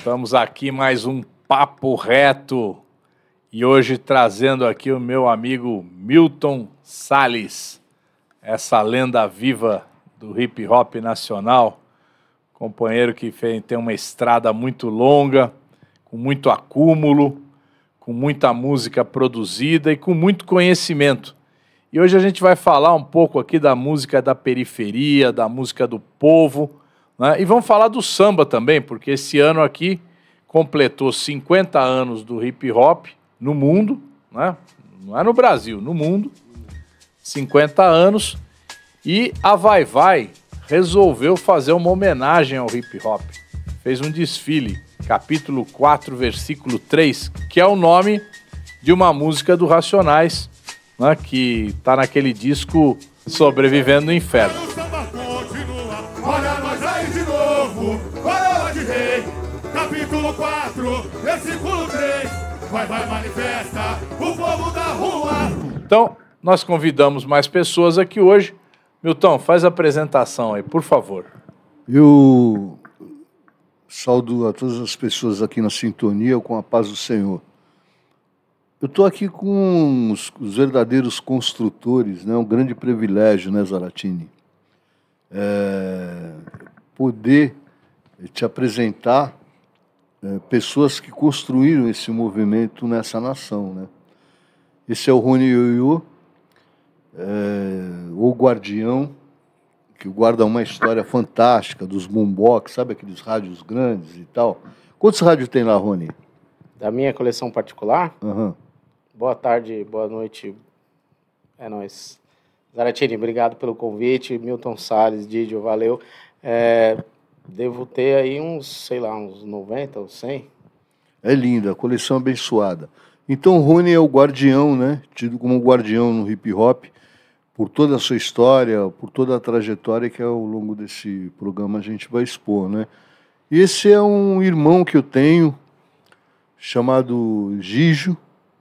Estamos aqui mais um papo reto e hoje trazendo aqui o meu amigo Milton Sales, essa lenda viva do hip hop nacional, companheiro que tem uma estrada muito longa, com muito acúmulo, com muita música produzida e com muito conhecimento. E hoje a gente vai falar um pouco aqui da música da periferia, da música do povo né? E vamos falar do samba também, porque esse ano aqui completou 50 anos do hip hop no mundo, né? não é no Brasil, no mundo, 50 anos, e a Vai Vai resolveu fazer uma homenagem ao hip hop. Fez um desfile, capítulo 4, versículo 3, que é o nome de uma música do Racionais, né? que está naquele disco Sobrevivendo no Inferno. vai, vai, manifesta o povo da rua. Então, nós convidamos mais pessoas aqui hoje. Milton, faz a apresentação aí, por favor. Eu saúdo a todas as pessoas aqui na sintonia com a paz do Senhor. Eu estou aqui com os, os, verdadeiros construtores, né? um grande privilégio, né, Zaratini? É, poder te apresentar é, pessoas que construíram esse movimento nessa nação. Né? Esse é o Rony Yoyo, é, eh, o Guardião, que guarda uma história fantástica dos boombox, sabe aqueles rádios grandes e tal. Quantos rádios tem lá, Rony? Da minha coleção particular? Uhum. Boa tarde, boa noite. É nóis. Zaratini, obrigado pelo convite. Milton Salles, Didio, valeu. É, Devo ter aí uns, sei lá, uns 90 ou 100. É linda, coleção é abençoada. Então, Rony é o guardião, né? Tido como guardião no hip hop, por toda a sua história, por toda a trajetória que ao longo desse programa a gente vai expor, né? E esse é um irmão que eu tenho, chamado Gijo,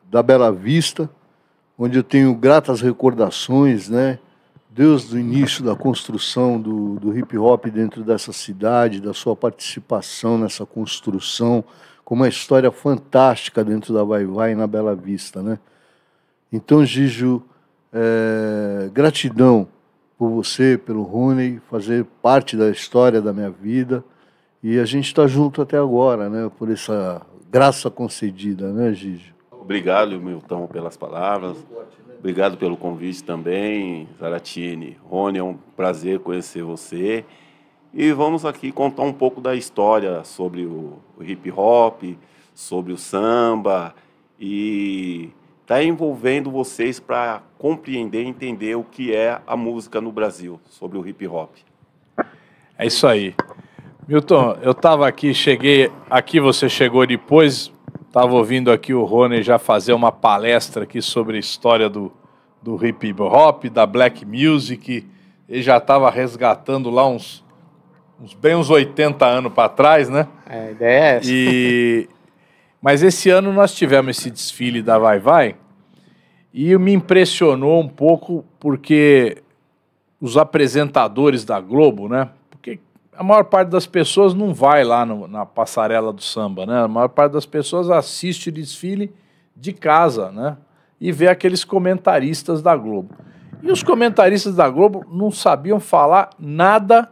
da Bela Vista, onde eu tenho gratas recordações, né? desde o início da construção do, do hip hop dentro dessa cidade, da sua participação nessa construção, com uma história fantástica dentro da Vai Vai na Bela Vista, né? Então, Gijo, é, gratidão por você, pelo Rony, fazer parte da história da minha vida. E a gente está junto até agora, né? Por essa graça concedida, né, Gigi? Obrigado, Milton, pelas palavras. Obrigado pelo convite também, Zaratini. Rony, é um prazer conhecer você. E vamos aqui contar um pouco da história sobre o, o hip hop, sobre o samba e está envolvendo vocês para compreender e entender o que é a música no Brasil, sobre o hip hop. É isso aí. Milton, eu estava aqui, cheguei aqui, você chegou depois, Estava ouvindo aqui o Rony já fazer uma palestra aqui sobre a história do, do hip hop, da black music. Ele já estava resgatando lá uns, uns bem uns 80 anos para trás, né? É, ideia é essa. E... Mas esse ano nós tivemos esse desfile da Vai Vai e me impressionou um pouco porque os apresentadores da Globo, né? a maior parte das pessoas não vai lá no, na passarela do samba, né? A maior parte das pessoas assiste o desfile de casa, né? E vê aqueles comentaristas da Globo. E os comentaristas da Globo não sabiam falar nada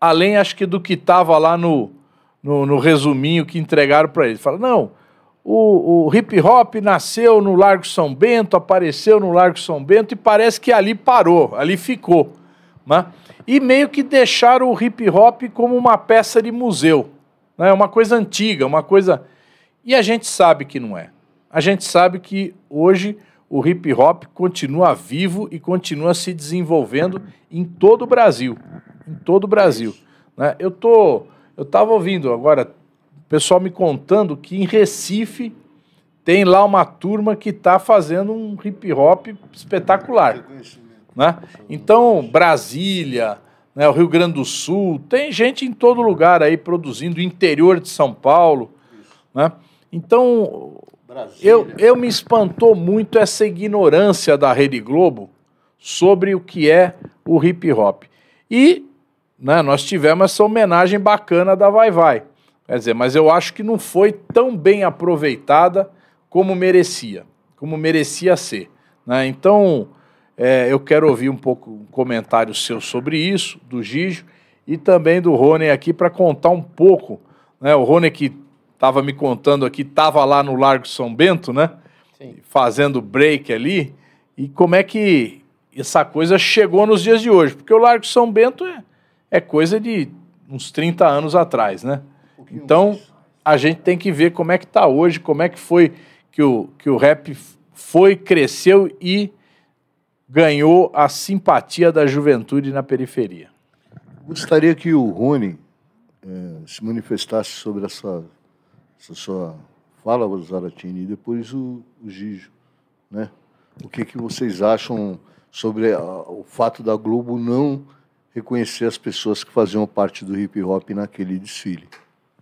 além, acho que, do que estava lá no, no, no, resuminho que entregaram para eles. Falaram, não, o, o hip hop nasceu no Largo São Bento, apareceu no Largo São Bento e parece que ali parou, ali ficou né? E meio que deixaram o hip hop como uma peça de museu, né? Uma coisa antiga, uma coisa e a gente sabe que não é. A gente sabe que hoje o hip hop continua vivo e continua se desenvolvendo em todo o Brasil, em todo o Brasil, é né? Eu tô eu ouvindo agora o pessoal me contando que em Recife tem lá uma turma que está fazendo um hip hop espetacular. Né? Então, Brasília, né, o Rio Grande do Sul, tem gente em todo lugar aí produzindo, interior de São Paulo. Né? Então, eu, eu me espantou muito essa ignorância da Rede Globo sobre o que é o hip hop. E né, nós tivemos essa homenagem bacana da Vai Vai. Quer dizer, mas eu acho que não foi tão bem aproveitada como merecia, como merecia ser. Né? Então, é, eu quero ouvir um pouco um comentário seu sobre isso, do Gijo, e também do Rony aqui para contar um pouco. Né? O Rony que estava me contando aqui, estava lá no Largo São Bento, né? Sim. Fazendo break ali. E como é que essa coisa chegou nos dias de hoje? Porque o Largo São Bento é, é coisa de uns 30 anos atrás, né? Um então, mais. a gente tem que ver como é que está hoje, como é que foi que o, que o rap foi, cresceu e ganhou a simpatia da juventude na periferia? Gostaria que o Rony é, se manifestasse sobre essa, essa sua fala, Zaratini, e depois o, o Gijo. Né? O que, que vocês acham sobre a, o fato da Globo não reconhecer as pessoas que faziam parte do hip hop naquele desfile?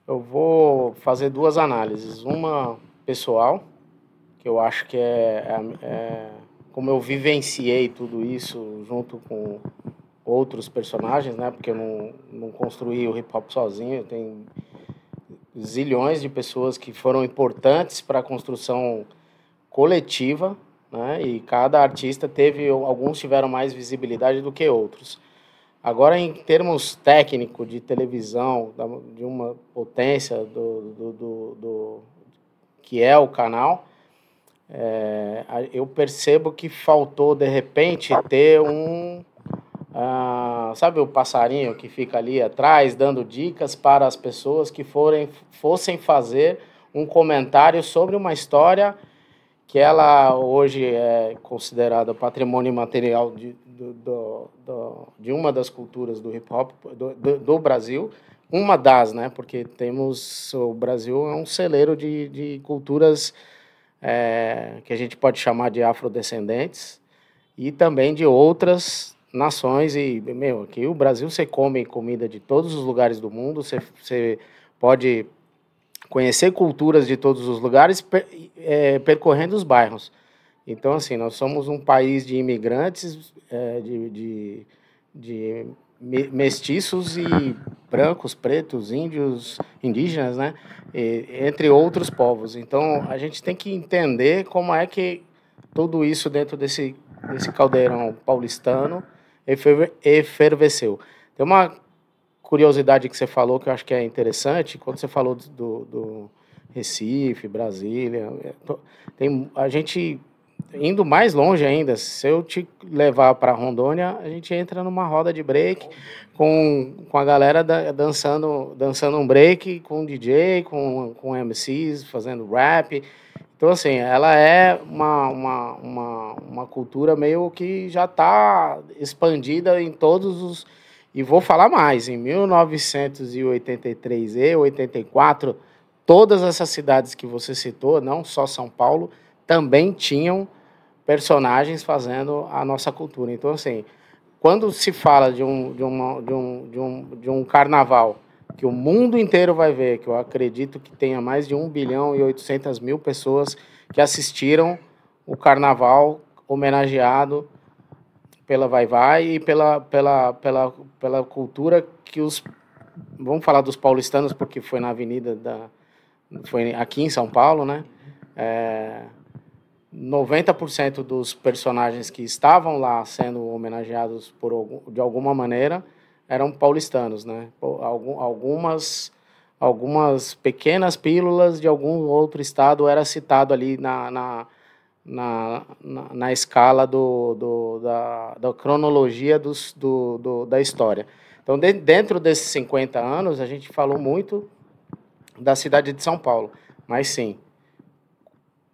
Eu vou fazer duas análises. Uma pessoal, que eu acho que é, é, é como eu vivenciei tudo isso junto com outros personagens, né? Porque eu não, não construí o hip hop sozinho, tem zilhões de pessoas que foram importantes para a construção coletiva, né? E cada artista teve, alguns tiveram mais visibilidade do que outros. Agora, em termos técnicos de televisão, de uma potência do, do, do, do que é o canal, é, eu percebo que faltou, de repente, ter um. Ah, sabe o passarinho que fica ali atrás dando dicas para as pessoas que forem, fossem fazer um comentário sobre uma história que ela hoje é considerada patrimônio material de, do, do, do, de uma das culturas do hip hop do, Brasil, uma das, né? Porque temos o Brasil é um celeiro de, de culturas é, que a gente pode chamar de afrodescendentes, e também de outras nações. E, meu, aqui o Brasil você come comida de todos os lugares do mundo, você, você pode conhecer culturas de todos os lugares per, é, percorrendo os bairros. Então, assim, nós somos um país de imigrantes, é, de, de, de mestiços e brancos, pretos, índios, indígenas, né? E, entre outros povos. Então, a gente tem que entender como é que tudo isso dentro desse, desse caldeirão paulistano eferve, efervesceu. Tem uma curiosidade que você falou que eu acho que é interessante, quando você falou do, do Recife, Brasília, é, tem, a gente indo mais longe ainda, se eu te levar para Rondônia, a gente entra numa roda de break com, com a galera da, dançando, dançando um break, com DJ, com, com MCs, fazendo rap. Então, assim, ela é uma, uma, uma, uma cultura meio que já está expandida em todos os. E vou falar mais, em 1983 e 84, todas essas cidades que você citou, não só São Paulo, também tinham personagens fazendo a nossa cultura. Então, assim, quando se fala de um, de, uma, de, um, de, um, de um carnaval que o mundo inteiro vai ver, que eu acredito que tenha mais de 1 bilhão e 800 mil pessoas que assistiram o carnaval homenageado pela Vai Vai e pela, pela, pela, pela cultura que os. Vamos falar dos paulistanos, porque foi na Avenida da. Foi aqui em São Paulo, né? É, 90% dos personagens que estavam lá sendo homenageados por, de alguma maneira eram paulistanos, né? Algumas, algumas pequenas pílulas de algum outro estado era citado ali na, na, na, na, na escala do, do, da, da cronologia dos, do, do, da história. Então, de, dentro desses 50 anos, a gente falou muito da cidade de São Paulo, mas sim,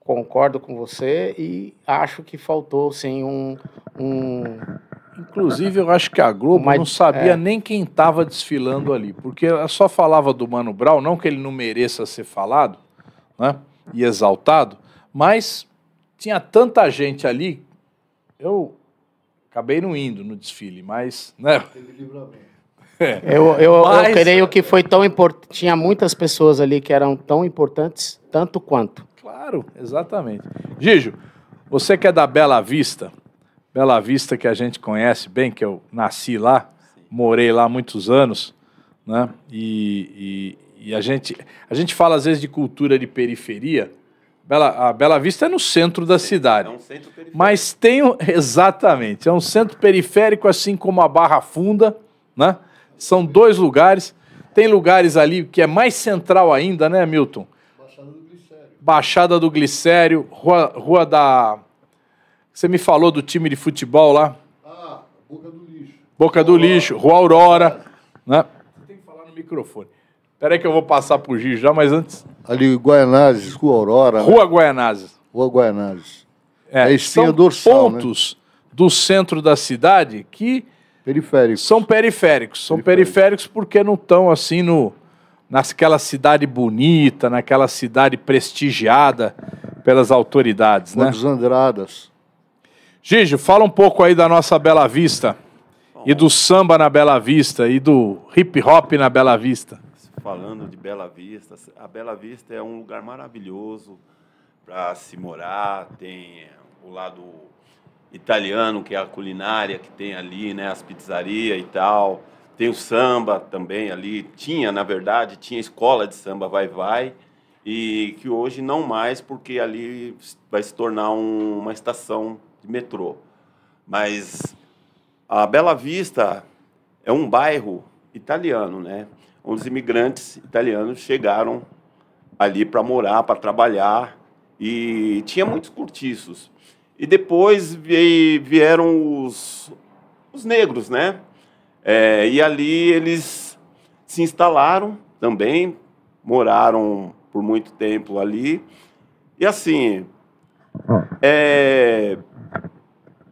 concordo com você e acho que faltou sim um. um Inclusive, eu acho que a Globo não sabia é... nem quem estava desfilando ali, porque ela só falava do Mano Brown, não que ele não mereça ser falado né, e exaltado, mas tinha tanta gente ali, eu acabei não indo no desfile, mas. Né? É. Eu, eu, mas... eu creio que foi tão importante. Tinha muitas pessoas ali que eram tão importantes, tanto quanto. Claro, exatamente. Gijo, você que é da Bela Vista, Bela Vista que a gente conhece bem, que eu nasci lá, morei lá muitos anos, né? E, e, e a, gente, a gente fala às vezes de cultura de periferia. Bela, a Bela Vista é no centro da cidade. É um centro periférico. Mas tem, exatamente, é um centro periférico, assim como a Barra Funda, né? São dois lugares. Tem lugares ali que é mais central ainda, né, Milton? Baixada do Glicério, rua, rua da. Você me falou do time de futebol lá? Ah, Boca do Lixo. Boca do Aurora. Lixo, Rua Aurora. Né? Tem que falar no microfone. aí que eu vou passar por Giz já, mas antes. Ali, Guaianazes, Rua Aurora. Né? Rua né? Guaianazes. Rua Guaianazes. É, é são dorsal, né? pontos né? do centro da cidade que. Periféricos. São periféricos. São periféricos, periféricos porque não estão assim no naquela cidade bonita, naquela cidade prestigiada pelas autoridades, Uma né? Dos Andradas. Gigi, fala um pouco aí da nossa Bela Vista Bom, e do samba na Bela Vista e do hip hop na Bela Vista. Falando de Bela Vista, a Bela Vista é um lugar maravilhoso para se morar, tem o lado italiano, que é a culinária que tem ali, né, as pizzarias e tal. Tem o samba também ali, tinha, na verdade, tinha escola de samba Vai Vai, e que hoje não mais, porque ali vai se tornar um, uma estação de metrô. Mas a Bela Vista é um bairro italiano, né? Onde os imigrantes italianos chegaram ali para morar, para trabalhar, e tinha muitos cortiços. E depois vieram os, os negros, né? É, e ali eles se instalaram também, moraram por muito tempo ali. E assim, é,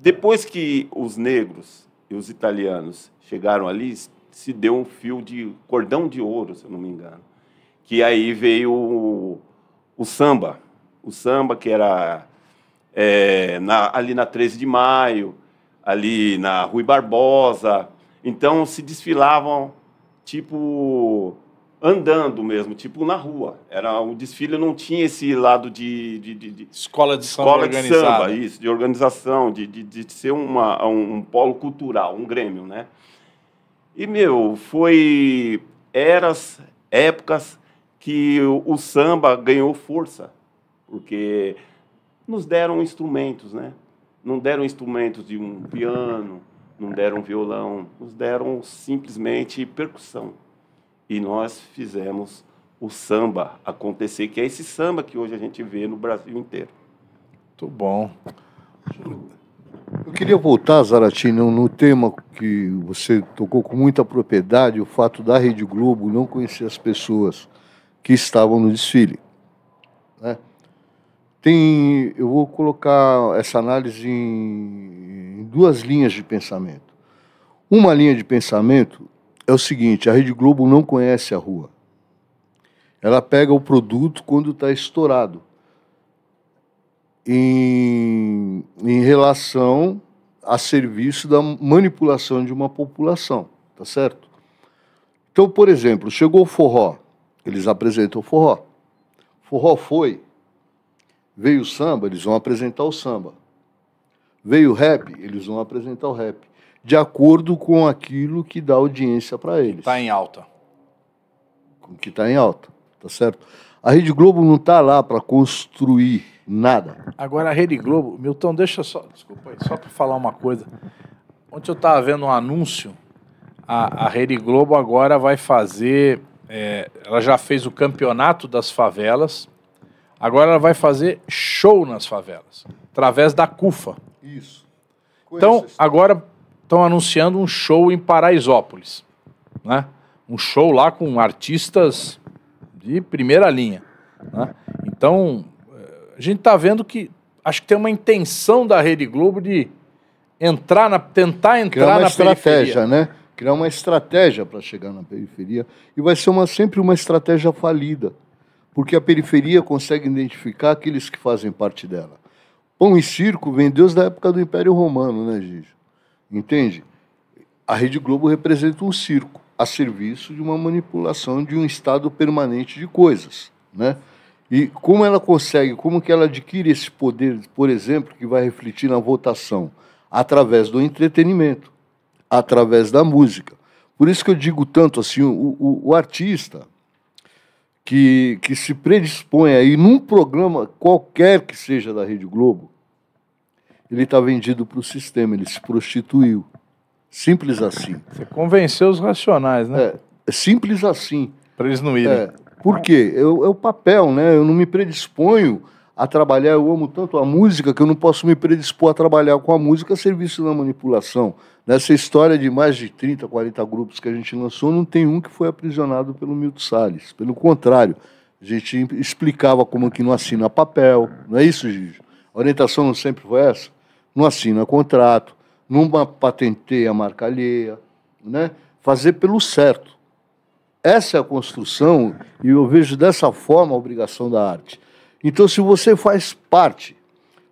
depois que os negros e os italianos chegaram ali, se deu um fio de cordão de ouro, se eu não me engano. Que aí veio o, o samba. O samba que era é, na, ali na 13 de maio, ali na Rui Barbosa, então se desfilavam tipo andando mesmo, tipo na rua. Era o desfile não tinha esse lado de, de, de, de escola de escola samba de samba, isso, de organização, de, de, de ser uma, um, um polo cultural, um grêmio, né? E meu, foi eras, épocas que o, o samba ganhou força, porque nos deram instrumentos, né? Não deram instrumentos de um piano, não deram violão, nos deram simplesmente percussão. E nós fizemos o samba acontecer, que é esse samba que hoje a gente vê no Brasil inteiro. Muito bom. Eu queria voltar, Zaratino, no tema que você tocou com muita propriedade, o fato da Rede Globo não conhecer as pessoas que estavam no desfile. Tem, eu vou colocar essa análise em, em duas linhas de pensamento. Uma linha de pensamento é o seguinte: a Rede Globo não conhece a rua. Ela pega o produto quando está estourado. Em, em relação a serviço da manipulação de uma população, tá certo? Então, por exemplo, chegou o forró, eles apresentam o forró. Forró foi Veio o samba, eles vão apresentar o samba. Veio o rap, eles vão apresentar o rap. De acordo com aquilo que dá audiência para eles. Está em alta. O que está em alta, tá certo? A Rede Globo não está lá para construir nada. Agora a Rede Globo, Milton, deixa só, desculpa aí, só para falar uma coisa. Ontem eu estava vendo um anúncio, a, a Rede Globo agora vai fazer é, ela já fez o campeonato das favelas Agora ela vai fazer show nas favelas, através da CUFA. Isso. Conheço então, agora estão anunciando um show em Paraisópolis, né? Um show lá com artistas de primeira linha. Né? Então, eh, a gente está vendo que acho que tem uma intenção da Rede Globo de entrar na, tentar entrar Criar uma na estratégia, periferia. né? Criar uma estratégia para chegar na periferia e vai ser uma, sempre uma estratégia falida porque a periferia consegue identificar aqueles que fazem parte dela. Pão e circo vem desde a época do Império Romano, né, Gigi? Entende? A Rede Globo representa um circo a serviço de uma manipulação de um estado permanente de coisas, né? E como ela consegue, como que ela adquire esse poder, por exemplo, que vai refletir na votação? Através do entretenimento, através da música. Por isso que eu digo tanto assim, o, o, o artista, que, que se predispõe aí num programa qualquer que seja da Rede Globo, ele está vendido para o sistema, ele se prostituiu. Simples assim. Você convenceu os racionais, né? É, é simples assim. Para eles não irem. É, por quê? é o papel, né? Eu não me predisponho a trabalhar, eu amo tanto a música que eu não posso me predispor a trabalhar com a música a serviço da manipulação. Nessa história de mais de 30, 40 grupos que a gente lançou, não tem um que foi aprisionado pelo Milton Salles. Pelo contrário, a gente explicava como que não assina papel. Não é isso, Gigi? A orientação não sempre foi essa? Não assina contrato, não patenteia a marca alheia, né? fazer pelo certo. Essa é a construção, e eu vejo dessa forma a obrigação da arte. Então, se você faz parte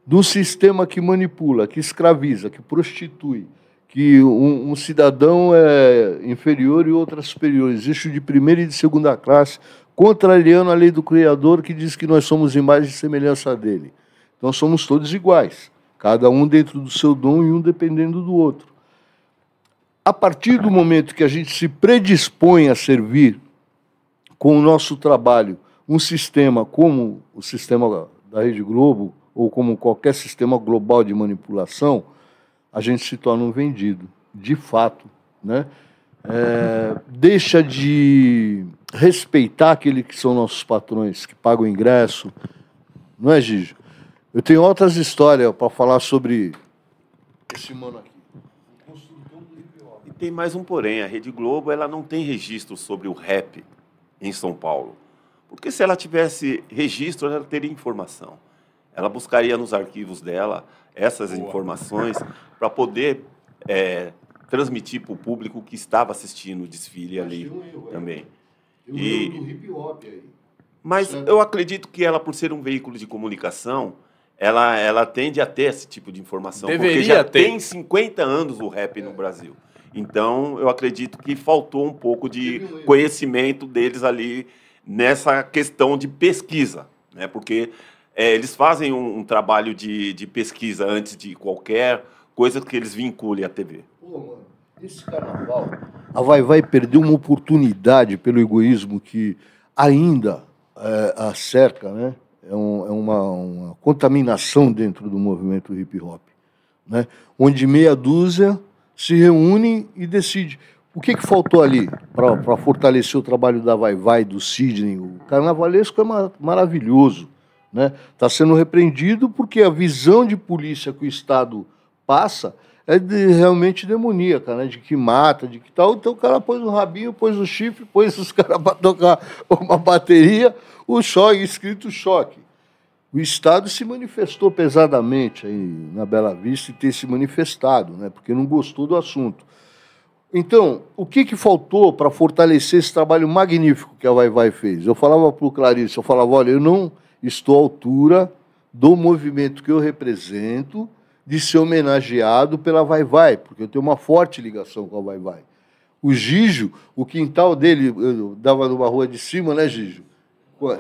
do sistema que manipula, que escraviza, que prostitui, que um, um, cidadão é inferior e outro é superior. Existe de primeira e de segunda classe, contrariando a lei do Criador que diz que nós somos imagem e semelhança dele. Então somos todos iguais, cada um dentro do seu dom e um dependendo do outro. A partir do momento que a gente se predispõe a servir com o nosso trabalho um sistema como o sistema da Rede Globo, ou como qualquer sistema global de manipulação, a gente se torna um vendido, de fato. Né? É, deixa de respeitar aqueles que são nossos patrões, que pagam o ingresso. Não é, Gigi? Eu tenho outras histórias para falar sobre esse mano aqui. E tem mais um porém, a Rede Globo ela não tem registro sobre o rap em São Paulo. Porque se ela tivesse registro, ela teria informação. Ela buscaria nos arquivos dela essas Boa. informações para poder é, transmitir para o público que estava assistindo o desfile ali eu, eu, é. também. Eu, e... do hip hop aí. Mas eu acredito que ela, por ser um veículo de comunicação, ela, ela tende a ter esse tipo de informação. Deveria porque já ter. tem 50 anos o rap é. no Brasil. Então, eu acredito que faltou um pouco de conhecimento deles ali nessa questão de pesquisa, né? Porque é, eles fazem um, um trabalho de, de, pesquisa antes de qualquer coisa que eles vinculem à TV. Pô, mano, esse carnaval, a Vai Vai perdeu uma oportunidade pelo egoísmo que ainda é, a cerca, né? É, um, é uma, uma, contaminação dentro do movimento hip hop, né? Onde meia dúzia se reúne e decide. O que, que faltou ali para fortalecer o trabalho da Vai Vai, do Sidney? O carnavalesco é ma maravilhoso Está né? sendo repreendido porque a visão de polícia que o Estado passa é de, realmente demoníaca, né? De que mata, de que tal. Então o cara pôs o rabinho, pôs o chifre, pôs os caras para tocar uma bateria, o choque, escrito choque. O Estado se manifestou pesadamente aí na Bela Vista e ter se manifestado, né? Porque não gostou do assunto. Então, o que, que faltou para fortalecer esse trabalho magnífico que a Vai Vai fez? Eu falava para o Clarice, eu falava, olha, eu não estou à altura do movimento que eu represento de ser homenageado pela Vai Vai, porque eu tenho uma forte ligação com a Vai Vai. O Gijo, o quintal dele, eu dava numa rua de cima, né, Gijo? É?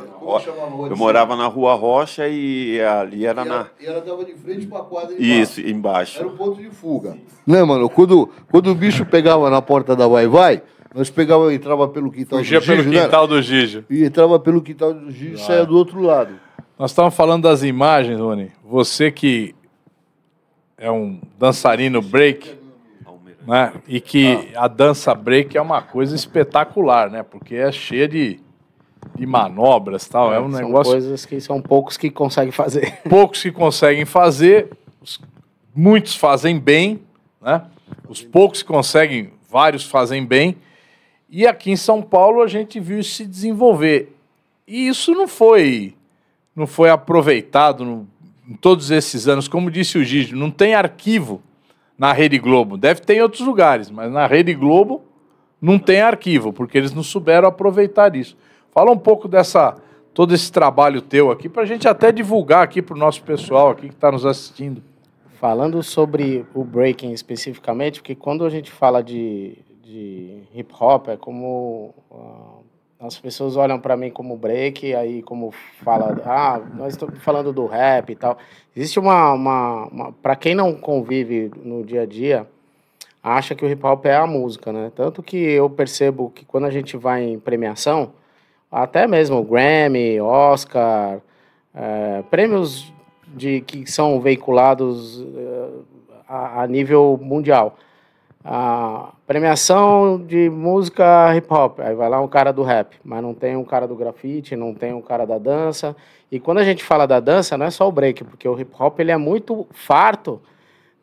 Eu morava na Rua Rocha e ali era e ela, na. E ela dava de frente para a quadra embaixo. Isso, embaixo. Era o um ponto de fuga. Né, mano? Quando, quando o bicho pegava na porta da Vai Vai, nós pegava, entrava pelo quintal Fugia do Gigi. pelo né? quintal do E entrava pelo quintal do Gigi e ah. saia do outro lado. Nós estávamos falando das imagens, Rony. Você que é um dançarino break, né? E que a dança break é uma coisa espetacular, né? Porque é cheia de, de manobras tal. É, é um são negócio. São coisas que são poucos que conseguem fazer. Poucos que conseguem fazer, muitos fazem bem, né? Os poucos que conseguem, vários fazem bem. E aqui em São Paulo a gente viu isso se desenvolver. E isso não foi não foi aproveitado no, em todos esses anos. Como disse o Gigi, não tem arquivo na Rede Globo. Deve ter em outros lugares, mas na Rede Globo não tem arquivo, porque eles não souberam aproveitar isso. Fala um pouco dessa todo esse trabalho teu aqui, para a gente até divulgar aqui para o nosso pessoal aqui que está nos assistindo. Falando sobre o breaking especificamente, porque quando a gente fala de, de hip hop é como uh, as pessoas olham para mim como break, aí como fala, ah, nós estamos falando do rap e tal. Existe uma, uma, uma para quem não convive no dia a dia, acha que o hip hop é a música, né? Tanto que eu percebo que quando a gente vai em premiação, até mesmo Grammy, Oscar, é, prêmios de que são veiculados é, a, a nível mundial a premiação de música hip hop, aí vai lá um cara do rap, mas não tem um cara do grafite, não tem um cara da dança. E quando a gente fala da dança, não é só o break, porque o hip hop ele é muito farto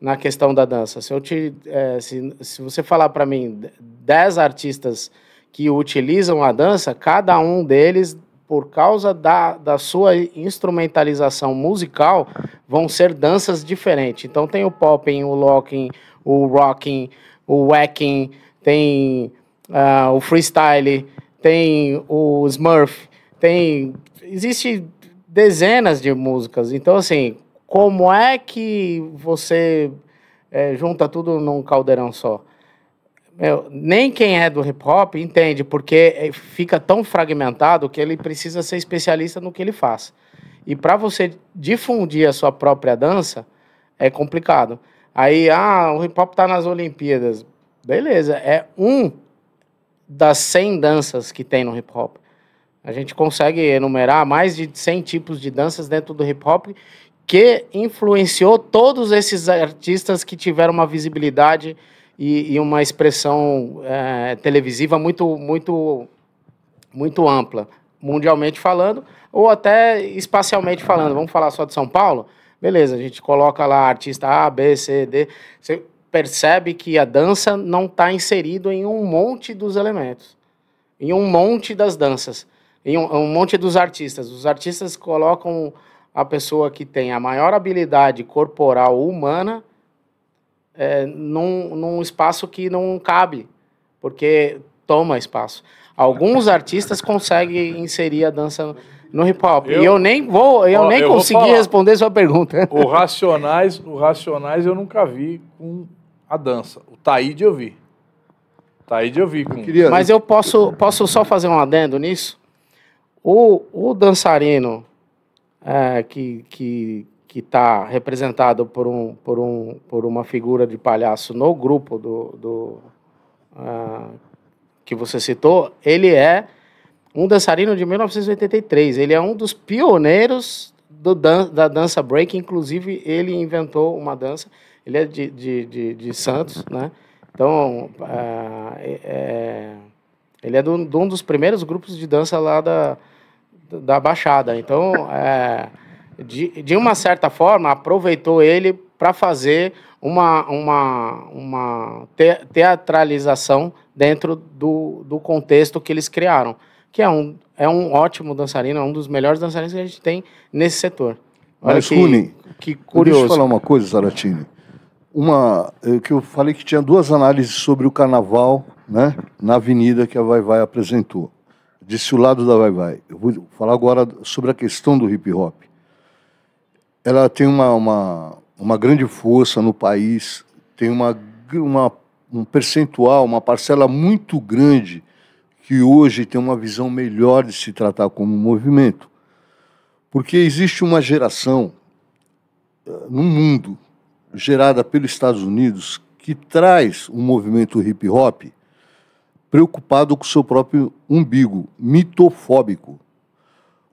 na questão da dança. Se eu te, é, se, se você falar para mim 10 artistas que utilizam a dança, cada um deles por causa da, da sua instrumentalização musical, vão ser danças diferentes. Então tem o popping, o locking, o rocking, o Whacking, tem uh, o Freestyle, tem o Smurf, tem. Existe dezenas de músicas. Então, assim, como é que você é, junta tudo num caldeirão só? Meu, nem quem é do hip hop entende, porque é, fica tão fragmentado que ele precisa ser especialista no que ele faz. E para você difundir a sua própria dança, é complicado. Aí, ah, o hip hop tá nas Olimpíadas. Beleza, é um das 100 danças que tem no hip hop. A gente consegue enumerar mais de 100 tipos de danças dentro do hip hop que influenciou todos esses artistas que tiveram uma visibilidade e, e uma expressão é, televisiva muito, muito, muito ampla, mundialmente falando, ou até espacialmente falando. Vamos falar só de São Paulo? Beleza, a gente coloca lá artista A, B, C, D. Você percebe que a dança não está inserido em um monte dos elementos, em um monte das danças, em um, um monte dos artistas. Os artistas colocam a pessoa que tem a maior habilidade corporal humana é, num, num espaço que não cabe, porque toma espaço. Alguns artistas conseguem inserir a dança no hip hop. Eu, e eu nem vou, eu ó, nem eu consegui responder sua pergunta. O Racionais, o Racionais eu nunca vi com a dança. O Taíde eu vi. Taíde eu vi com. Eu queria... Mas eu posso, posso só fazer um adendo nisso? O, o dançarino é, que, que, que está representado por, um, por, um, por uma figura de palhaço no grupo do, do uh, que você citou, ele é um dançarino de 1983. Ele é um dos pioneiros do dan da dança break. Inclusive, ele inventou uma dança. Ele é de, de, de, de Santos, né? Então, uh, é, ele é do, de um dos primeiros grupos de dança lá da, da Baixada. Então, é, de, de uma certa forma, aproveitou ele para fazer uma, uma, uma te, teatralização dentro do, do contexto que eles criaram que é um, é um ótimo dançarino, é um dos melhores dançarinos que a gente tem nesse setor. Olha Mas, que, Rune, que curioso. Deixa eu falar uma coisa, Zaratini. Uma, é, que eu falei que tinha duas análises sobre o carnaval né, na avenida que a Vai Vai apresentou. Disse o lado da Vai Vai. Eu vou falar agora sobre a questão do hip hop. Ela tem uma, uma, uma grande força no país, tem uma, uma, um percentual, uma parcela muito grande que hoje tem uma visão melhor de se tratar como um movimento. Porque existe uma geração eh, no mundo gerada pelos Estados Unidos que traz o um movimento hip hop preocupado com seu próprio umbigo, mitofóbico.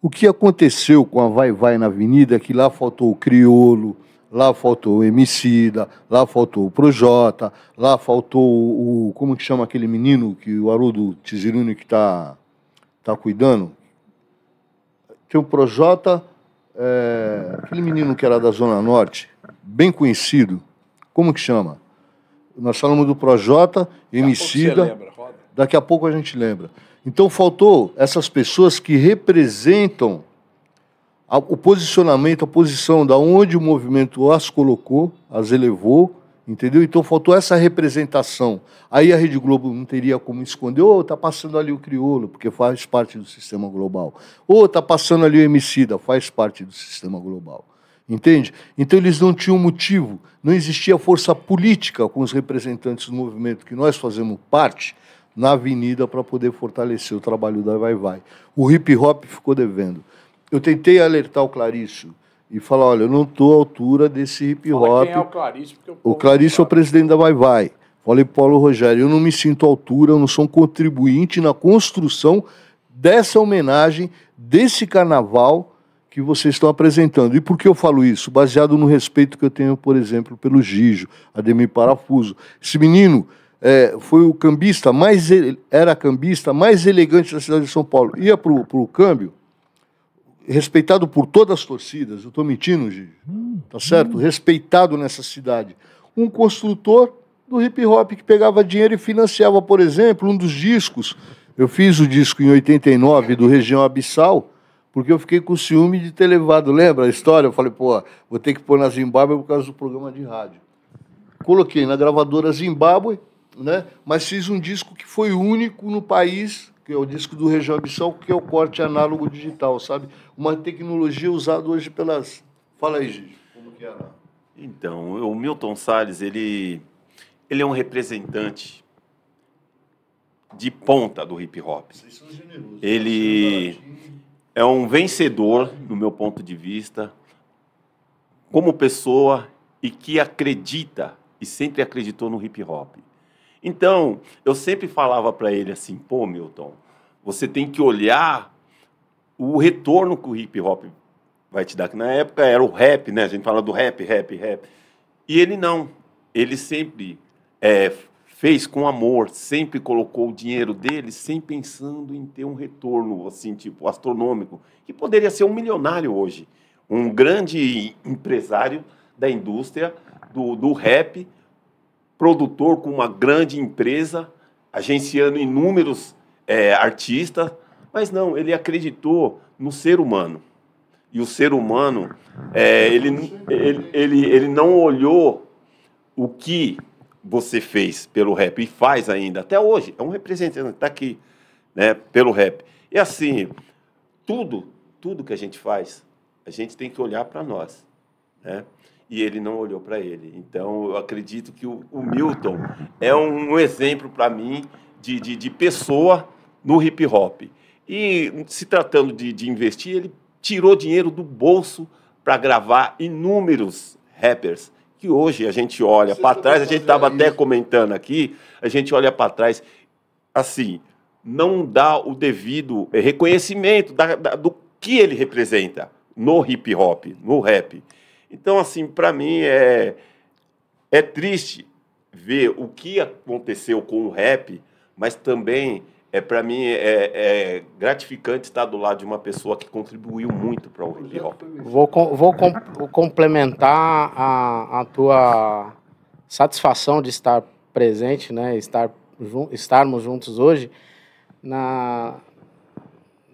O que aconteceu com a Vai Vai na Avenida, que lá faltou o criolo, lá faltou o Emicida, lá faltou o Projota, lá faltou o. Como que chama aquele menino que o Haroldo Tiziruni que está tá cuidando? Tem o Projota, é, aquele menino que era da Zona Norte, bem conhecido. Como que chama? Nós falamos do Projota, Emicida. daqui a pouco a gente lembra. Então faltou essas pessoas que representam a, o posicionamento, a posição da onde o movimento as colocou, as elevou, entendeu? Então faltou essa representação. Aí a Rede Globo não teria como esconder, ou oh, tá passando ali o crioulo, porque faz parte do sistema global. Ou oh, tá passando ali o emicida, faz parte do sistema global. Entende? Então eles não tinham motivo, não existia força política com os representantes do movimento que nós fazemos parte na avenida para poder fortalecer o trabalho da Vai Vai. O hip hop ficou devendo eu tentei alertar o Clarício e falar, olha, eu não estou à altura desse hip hop. Fala quem é o Clarício? o, o Clarício é o presidente da Vai Vai. Falei para Paulo Rogério, eu não me sinto à altura, eu não sou um contribuinte na construção dessa homenagem, desse carnaval que vocês estão apresentando. E por que eu falo isso? Baseado no respeito que eu tenho, por exemplo, pelo Gijo, Ademir Parafuso. Esse menino é, foi o cambista mais, era cambista mais elegante da cidade de São Paulo. Ia para o câmbio, respeitado por todas as torcidas. Eu estou mentindo, Gigi. Tá hum, tá certo? Hum. Respeitado nessa cidade. Um construtor do hip hop que pegava dinheiro e financiava, por exemplo, um dos discos. Eu fiz o disco em 89 do Região Abissal, porque eu fiquei com ciúme de ter levado. Lembra a história? Eu falei, pô, vou ter que pôr na Zimbábue por causa do programa de rádio. Coloquei na gravadora Zimbábue, né? mas fiz um disco que foi único no país que é o disco do Região que é o corte análogo digital, sabe? Uma tecnologia usada hoje pelas. Fala aí, Gigi, como que era? É então, o Milton Salles, ele, ele é um representante de ponta do hip hop. Vocês são generosos. Né? Ele é um vencedor, no meu ponto de vista, como pessoa e que acredita e sempre acreditou no hip hop. Então, eu sempre falava para ele assim, pô, Milton, você tem que olhar o retorno que o hip hop vai te dar, que na época era o rap, né? A gente fala do rap, rap, rap. E ele não. Ele sempre é, fez com amor, sempre colocou o dinheiro dele sem pensando em ter um retorno, assim, tipo, astronômico, que poderia ser um milionário hoje, um grande empresário da indústria do, do rap, produtor com uma grande empresa, agenciando inúmeros é, artistas, mas não, ele acreditou no ser humano. E o ser humano, é, ele, ele, ele, ele não olhou o que você fez pelo rap e faz ainda até hoje. É um representante, está aqui, né, pelo rap. E assim, tudo, tudo que a gente faz, a gente tem que olhar para nós, né? e ele não olhou para ele. Então, eu acredito que o, o Milton é um, um exemplo para mim de, de, de, pessoa no hip hop. E se tratando de, de investir, ele tirou dinheiro do bolso para gravar inúmeros rappers que hoje a gente olha para trás, a gente estava até comentando aqui, a gente olha para trás, assim, não dá o devido reconhecimento da, da, do que ele representa no hip hop, no rap. Então, assim, para mim é, é triste ver o que aconteceu com o rap, mas também é para mim é, é, é, gratificante estar do lado de uma pessoa que contribuiu muito para o hip hop. Vou, vou com, complementar a, a tua satisfação de estar presente, né, estar jun, estarmos juntos hoje na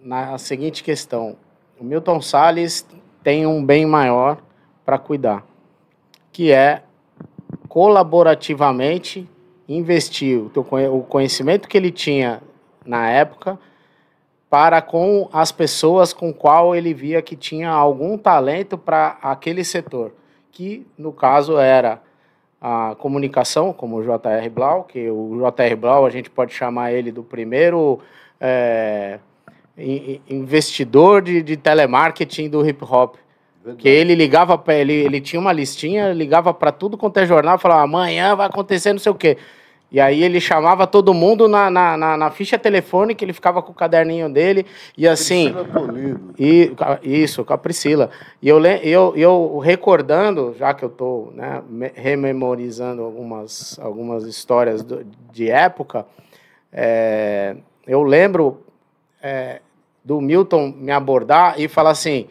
na seguinte questão. O Milton Sales tem um bem maior para cuidar, que é colaborativamente investir o conhecimento que ele tinha na época para com as pessoas com qual ele via que tinha algum talento para aquele setor, que no caso era a comunicação, como o J.R. Blau, que o J.R. Blau a gente pode chamar ele do primeiro é, investidor de, de telemarketing do hip hop, que ele ligava para ele, ele tinha uma listinha, ligava para tudo quanto é jornal, falava amanhã vai acontecer não sei o quê. E aí ele chamava todo mundo na, na, na, na ficha telefônica, ele ficava com o caderninho dele e assim. Priscila e isso com a Priscila. E eu eu, eu recordando, já que eu estou né, rememorizando algumas algumas histórias do, de época, é, eu lembro é, do Milton me abordar e falar assim.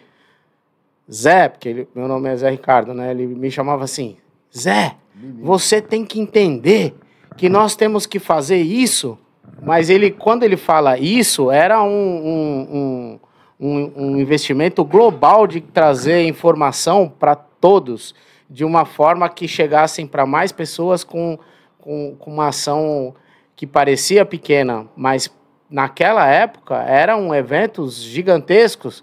Zé, porque ele, meu nome é Zé Ricardo, né? Ele me chamava assim: Zé, você tem que entender que nós temos que fazer isso. Mas ele, quando ele fala isso, era um, um, um, um investimento global de trazer informação para todos de uma forma que chegassem para mais pessoas com, com, com uma ação que parecia pequena, mas naquela época eram eventos gigantescos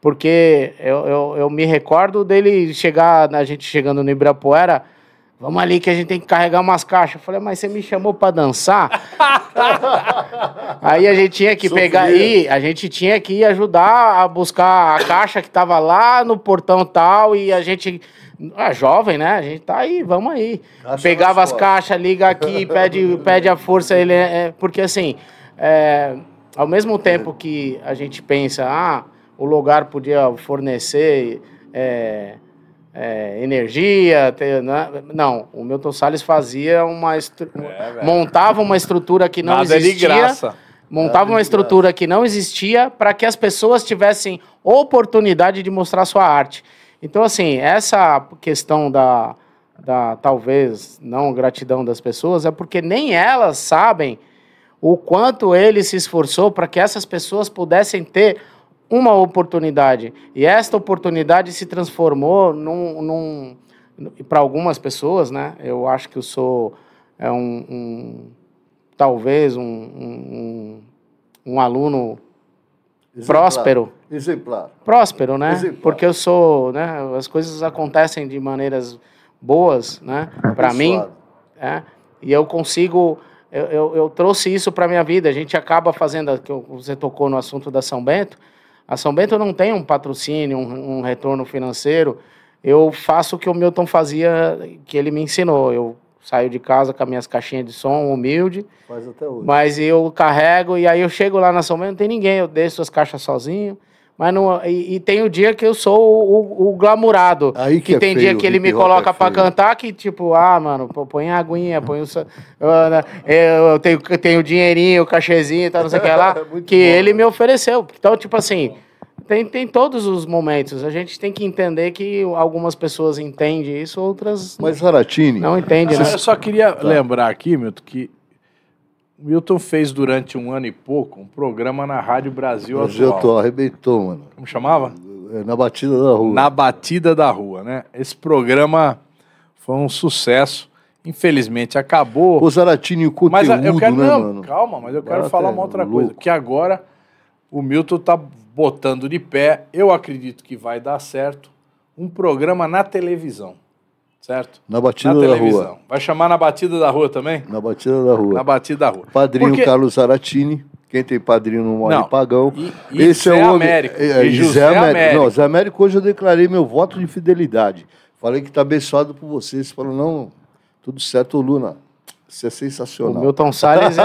porque eu, eu, eu, me recordo dele chegar, né, a gente chegando no Ibirapuera, vamos ali que a gente tem que carregar umas caixas. Eu falei, mas você me chamou para dançar? aí a gente tinha que pegar aí, a gente tinha que ajudar a buscar a caixa que tava lá no portão tal e a gente ah, jovem, né? A gente tá aí, vamos aí. Caixa Pegava as caixas, liga aqui, pede, pede a força. Ele é, é porque assim, é, ao mesmo tempo que a gente pensa, ah, o lugar podia fornecer é, é, energia. Ter, né? Não, o Milton Salles fazia uma. É, montava uma estrutura que não Nada é existia. De graça. Montava Nada uma é estrutura graça. que não existia para que as pessoas tivessem oportunidade de mostrar sua arte. Então, assim, essa questão da, da talvez não gratidão das pessoas é porque nem elas sabem o quanto ele se esforçou para que essas pessoas pudessem ter uma oportunidade. E esta oportunidade se transformou num. num para algumas pessoas, né? Eu acho que eu sou é um, um talvez um, um, um aluno Exemplar. próspero. Exemplar. Próspero, né? Exemplar. Porque eu sou, né? As coisas acontecem de maneiras boas, né? Para mim, né? E eu consigo, eu, eu, eu trouxe isso para minha vida. A gente acaba fazendo, que você tocou no assunto da São Bento. A São Bento não tem um patrocínio, um, um retorno financeiro. Eu faço o que o Milton fazia, que ele me ensinou. Eu saio de casa com as minhas caixinhas de som, humilde. Mas eu carrego e aí eu chego lá na São Bento, não tem ninguém. Eu deixo as caixas sozinho mas não, e, e, tem o dia que eu sou o, o, o glamurado. Aí que, que é tem é dia que ele me coloca é para cantar que tipo, ah, mano, põe a aguinha, põe o. Né, eu, eu tenho, tenho dinheirinho, o cachezinho e tal, não sei o que lá. que bom. ele né? me ofereceu. Então, tipo assim, tem, tem todos os momentos. A gente tem que entender que algumas pessoas entendem isso, outras. Mas, Raratini. Não entendem, né? Eu só queria tá. lembrar aqui, Milton, que Milton fez durante um ano e pouco um programa na Rádio Brasil, Brasil Atual. arrebentou, mano. Como chamava? É, na Batida da Rua. Na Batida da Rua, né? Esse programa foi um sucesso. Infelizmente acabou. O Zaratini, o ah, conteúdo, mas eu quero, né, não, mano? Calma, mas eu quero falar é uma outra coisa. Que agora o Milton tá botando de pé, eu acredito que vai dar certo, um programa na televisão certo? Na batida na da rua. Vai chamar na batida da rua também? Na batida da rua. Na batida da rua. Padrinho Porque... Carlos Zaratini. Quem tem padrinho não mora em pagão. E, e Esse Zé é o homem. Américo. É, e José, Américo. Américo. Não, Zé Américo, hoje eu declarei meu voto de fidelidade. Falei que está abençoado por vocês. Falou, não, tudo certo, Luna. Isso é sensacional. O Milton Salles é,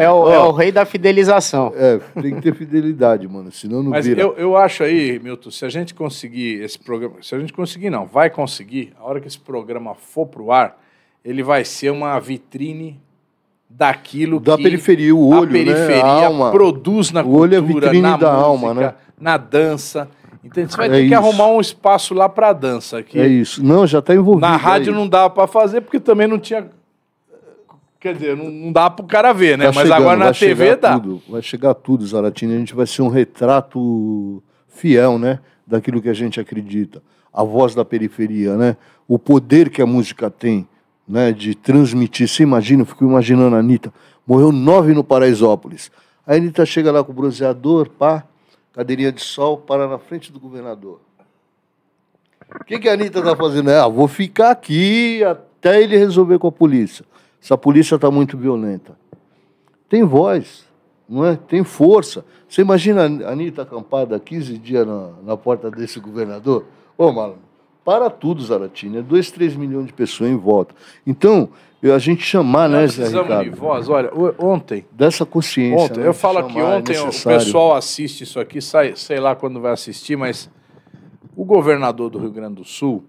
é, é, o, é, o, rei da fidelização. É, tem que ter fidelidade, mano, senão não Mas vira. Eu, eu acho aí, Milton, se a gente conseguir esse programa... Se a gente conseguir, não, vai conseguir. A hora que esse programa for pro ar, ele vai ser uma vitrine daquilo da que... Da periferia, o olho, a né, periferia né? a alma. produz na o cultura, olho é vitrine na da música, alma, né? na dança... Então você vai é ter que arrumar um espaço lá para dança aqui. É isso. Não, já está envolvido. Na rádio é não dava para fazer porque também não tinha Quer dizer, não, não dá pro cara ver, né? Tá Mas chegando, agora na TV dá. Tudo, vai chegar tudo, Zaratini. A gente vai ser um retrato fiel, né? Daquilo que a gente acredita. A voz da periferia, né? O poder que a música tem, né? De transmitir. Você imagina, eu fico imaginando a Anitta. Morreu nove no Paraisópolis. A Anitta chega lá com o bronzeador, pá, cadeirinha de sol, para na frente do governador. O que, que a Anitta tá fazendo? É, ah, vou ficar aqui até ele resolver com a polícia. Essa polícia está muito violenta. Tem voz, não é? tem força. Você imagina a Anitta acampada 15 dias na, na porta desse governador? Ô, Marlon, para tudo, Zaratini. É 2, 3 milhões de pessoas em volta. Então, a gente chamar, Nós né, Zé Ricardo? Precisamos de voz, olha, ontem... Dessa consciência. Ontem, né, eu falo que é ontem é o pessoal assiste isso aqui, sai, sei lá quando vai assistir, mas o governador do Rio Grande do Sul,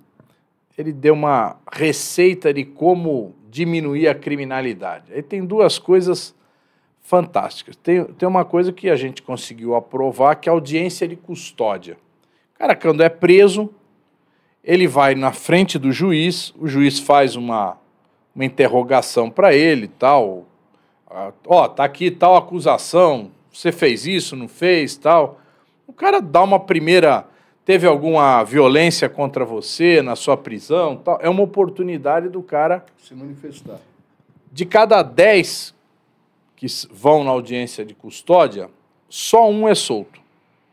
ele deu uma receita de como diminuir a criminalidade. Aí tem duas coisas fantásticas. Tem, tem uma coisa que a gente conseguiu aprovar, que é a audiência de custódia. O cara, quando é preso, ele vai na frente do juiz, o juiz faz uma, uma interrogação para ele, tal. Ó, tá aqui tal acusação, você fez isso, não fez, tal. O cara dá uma primeira teve alguma violência contra você na sua prisão, tal. é uma oportunidade do cara se manifestar. De cada dez que vão na audiência de custódia, só um é solto.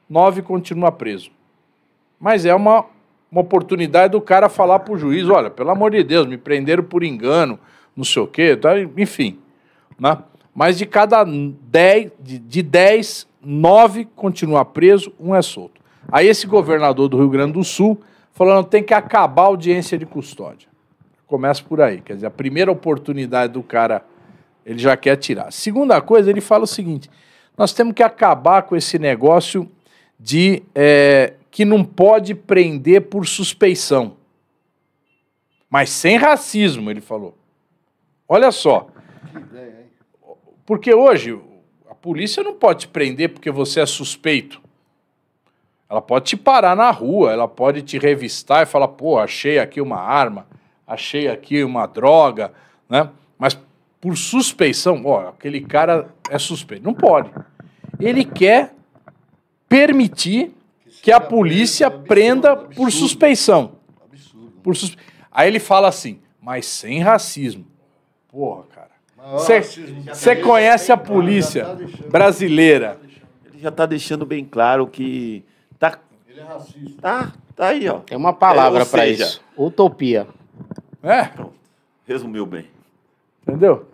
Nove continua preso. Mas é uma, uma oportunidade do cara falar para o juiz: olha, pelo amor de Deus, me prenderam por engano, não sei o quê, tá? enfim. Né? Mas de cada dez de dez, nove continua preso, um é solto. Aí esse governador do Rio Grande do Sul falando tem que acabar a audiência de custódia. Começa por aí, quer dizer, a primeira oportunidade do cara, ele já quer tirar. Segunda coisa, ele fala o seguinte: nós temos que acabar com esse negócio de é, que não pode prender por suspeição. Mas sem racismo, ele falou. Olha só. Porque hoje a polícia não pode te prender porque você é suspeito. Ela pode te parar na rua, ela pode te revistar e falar, pô, achei aqui uma arma, achei aqui uma droga, né? Mas por suspeição, ó, aquele cara é suspeito. Não pode. Ele quer permitir que a polícia prenda por suspeição. Por suspe... Aí ele fala assim, mas sem racismo. Porra, cara. Você conhece a polícia tá brasileira. Ele já está deixando bem claro que Tá, Ele é racista. Tá, tá aí, ó. Tem uma palavra É, para isso. Utopia. É, Pronto. Resumiu bem. entendeu?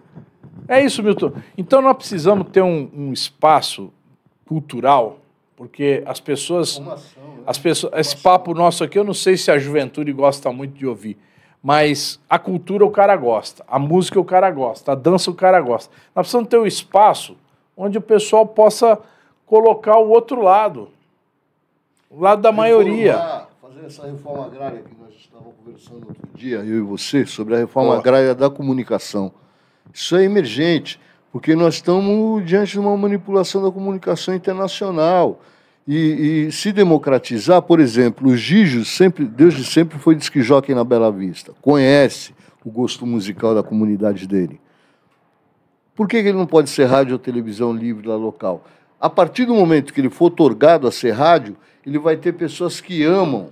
É isso, Milton. Então nós precisamos ter um, um espaço cultural, porque as pessoas. Né? As pessoas, esse papo nosso aqui, eu não sei se a juventude gosta muito de ouvir, mas a cultura o cara gosta, a música o cara gosta, a dança o cara gosta. Nós precisamos ter um espaço onde o pessoal possa colocar o outro lado, o lado da maioria. Fazer essa reforma agrária que nós estávamos conversando outro dia, eu e você, sobre a reforma oh. agrária da comunicação. Isso é emergente, porque nós estamos diante de uma manipulação da comunicação internacional. E, e, se democratizar, por exemplo, o Gijo sempre, desde sempre foi disquijoque na Bela Vista, conhece o gosto musical da comunidade dele. Por que ele não pode ser rádio ou televisão livre lá local? A partir do momento que ele for otorgado a ser rádio, ele vai ter pessoas que amam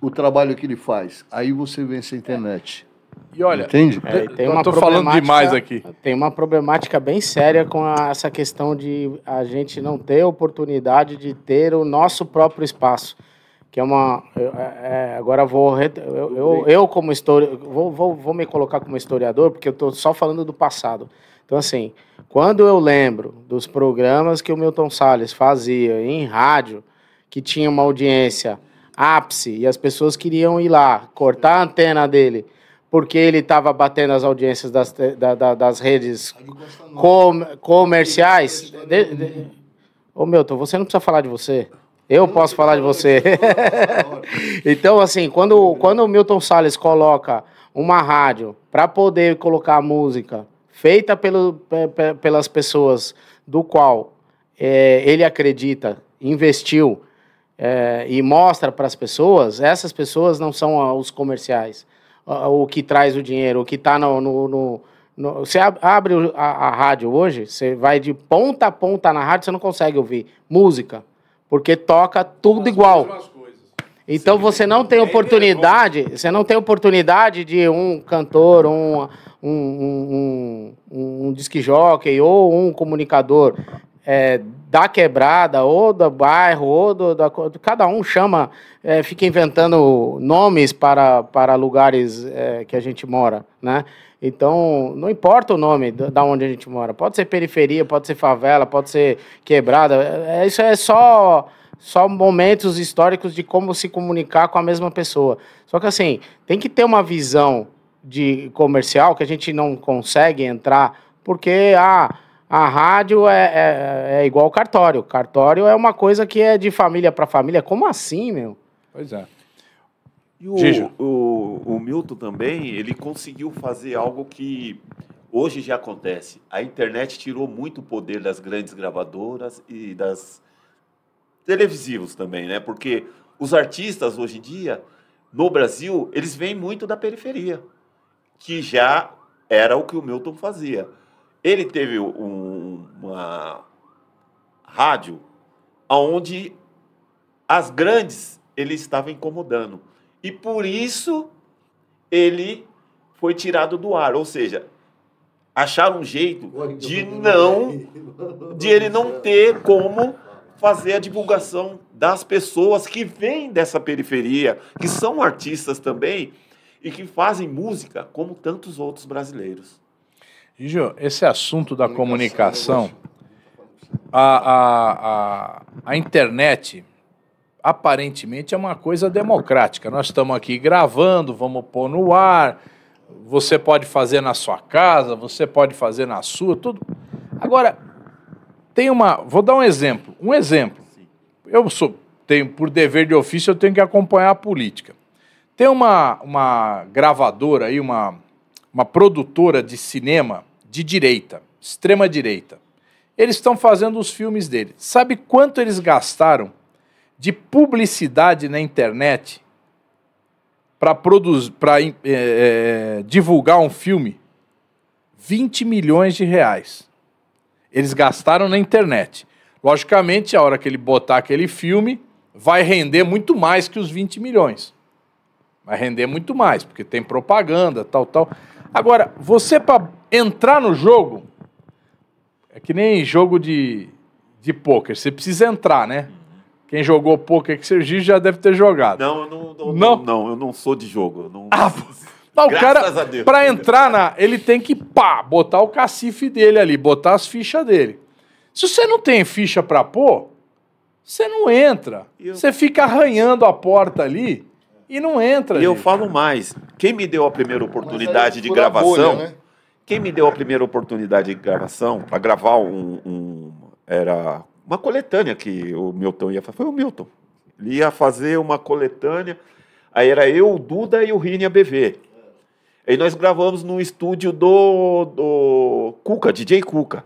o trabalho que ele faz. Aí você vence a internet. E olha, Entende? É, tem eu uma tô falando demais aqui. Tem uma problemática bem séria com a, essa questão de a gente não ter oportunidade de ter o nosso próprio espaço. Que é uma. É, é, agora vou. Eu, eu, eu como historiador. Vou, vou, vou me colocar como historiador, porque eu estou só falando do passado. Então, assim, quando eu lembro dos programas que o Milton Salles fazia em rádio, que tinha uma audiência ápice e as pessoas queriam ir lá cortar a antena dele porque ele estava batendo as audiências das, da, da, das redes com, comerciais. De, de... Ô, Milton, você não precisa falar de você. Eu posso falar de você. então, assim, quando, quando o Milton Salles coloca uma rádio para poder colocar música feita pelo, pelas pessoas do qual é, ele acredita, investiu, é, e mostra para as pessoas, essas pessoas não são ah, os comerciais, ah, ah, o que traz o dinheiro, o que está no, no, no, no, Você abre a, a rádio hoje, você vai de ponta a ponta na rádio, você não consegue ouvir música, porque toca tudo igual. Então você não tem oportunidade, você não tem oportunidade de um cantor, um, um, um, um, um disque jockey ou um comunicador é, da quebrada, ou do bairro, ou do, da, cada um chama, é, fica inventando nomes para, para lugares é, que a gente mora, né? Então, não importa o nome da onde a gente mora. Pode ser periferia, pode ser favela, pode ser quebrada. É, isso é só só momentos históricos de como se comunicar com a mesma pessoa. Só que assim, tem que ter uma visão de comercial que a gente não consegue entrar porque ah, a rádio é, é, é igual cartório. Cartório é uma coisa que é de família para família. Como assim, meu? Pois é. E o, o, o, Milton também, ele conseguiu fazer algo que hoje já acontece. A internet tirou muito o poder das grandes gravadoras e das televisivos também, né? Porque os artistas hoje em dia, no Brasil, eles vêm muito da periferia, que já era o que o Milton fazia. Ele teve um, uma rádio onde as grandes ele estava incomodando. E por isso ele foi tirado do ar. Ou seja, acharam um jeito de não. de ele não ter como fazer a divulgação das pessoas que vêm dessa periferia, que são artistas também e que fazem música como tantos outros brasileiros. E, esse assunto da comunicação, é comunicação a, a, a, a internet aparentemente é uma coisa democrática. Nós estamos aqui gravando, vamos pôr no ar, você pode fazer na sua casa, você pode fazer na sua, tudo. Agora, tem uma. Vou dar um exemplo. Um exemplo. Eu sou, tenho, por dever de ofício, eu tenho que acompanhar a política. Tem uma, uma gravadora aí, uma, uma produtora de cinema de direita, extrema direita. Eles estão fazendo os filmes dele. Sabe quanto eles gastaram de publicidade na internet para produzir, para é, eh, eh, divulgar um filme? 20 milhões de reais. Eles gastaram na internet. Logicamente, a hora que ele botar aquele filme, vai render muito mais que os 20 milhões. Vai render muito mais, porque tem propaganda, tal, tal. Agora, você para entrar no jogo é que nem jogo de, de pôquer. Você precisa entrar, né? Quem jogou pôquer que Sergi já deve ter jogado. Não, eu não, não, não? não eu não sou de jogo. Não... Ah, não, tá, o cara, para entrar na. Ele tem que pá, botar o cacife dele ali, botar as fichas dele. Se você não tem ficha para pôr, você não entra. Eu... Você fica arranhando a porta ali e não entra. E gente, eu falo mais: quem me deu a primeira oportunidade de gravação bolha, né? Quem me deu a primeira oportunidade de gravação, para gravar um, um, Era uma coletânea que o Milton ia fazer. Foi o Milton. Ele ia fazer uma coletânea. Aí era eu, o Duda e o Rini ABV. Aí nós gravamos no estúdio do, do Cuca, DJ Cuca.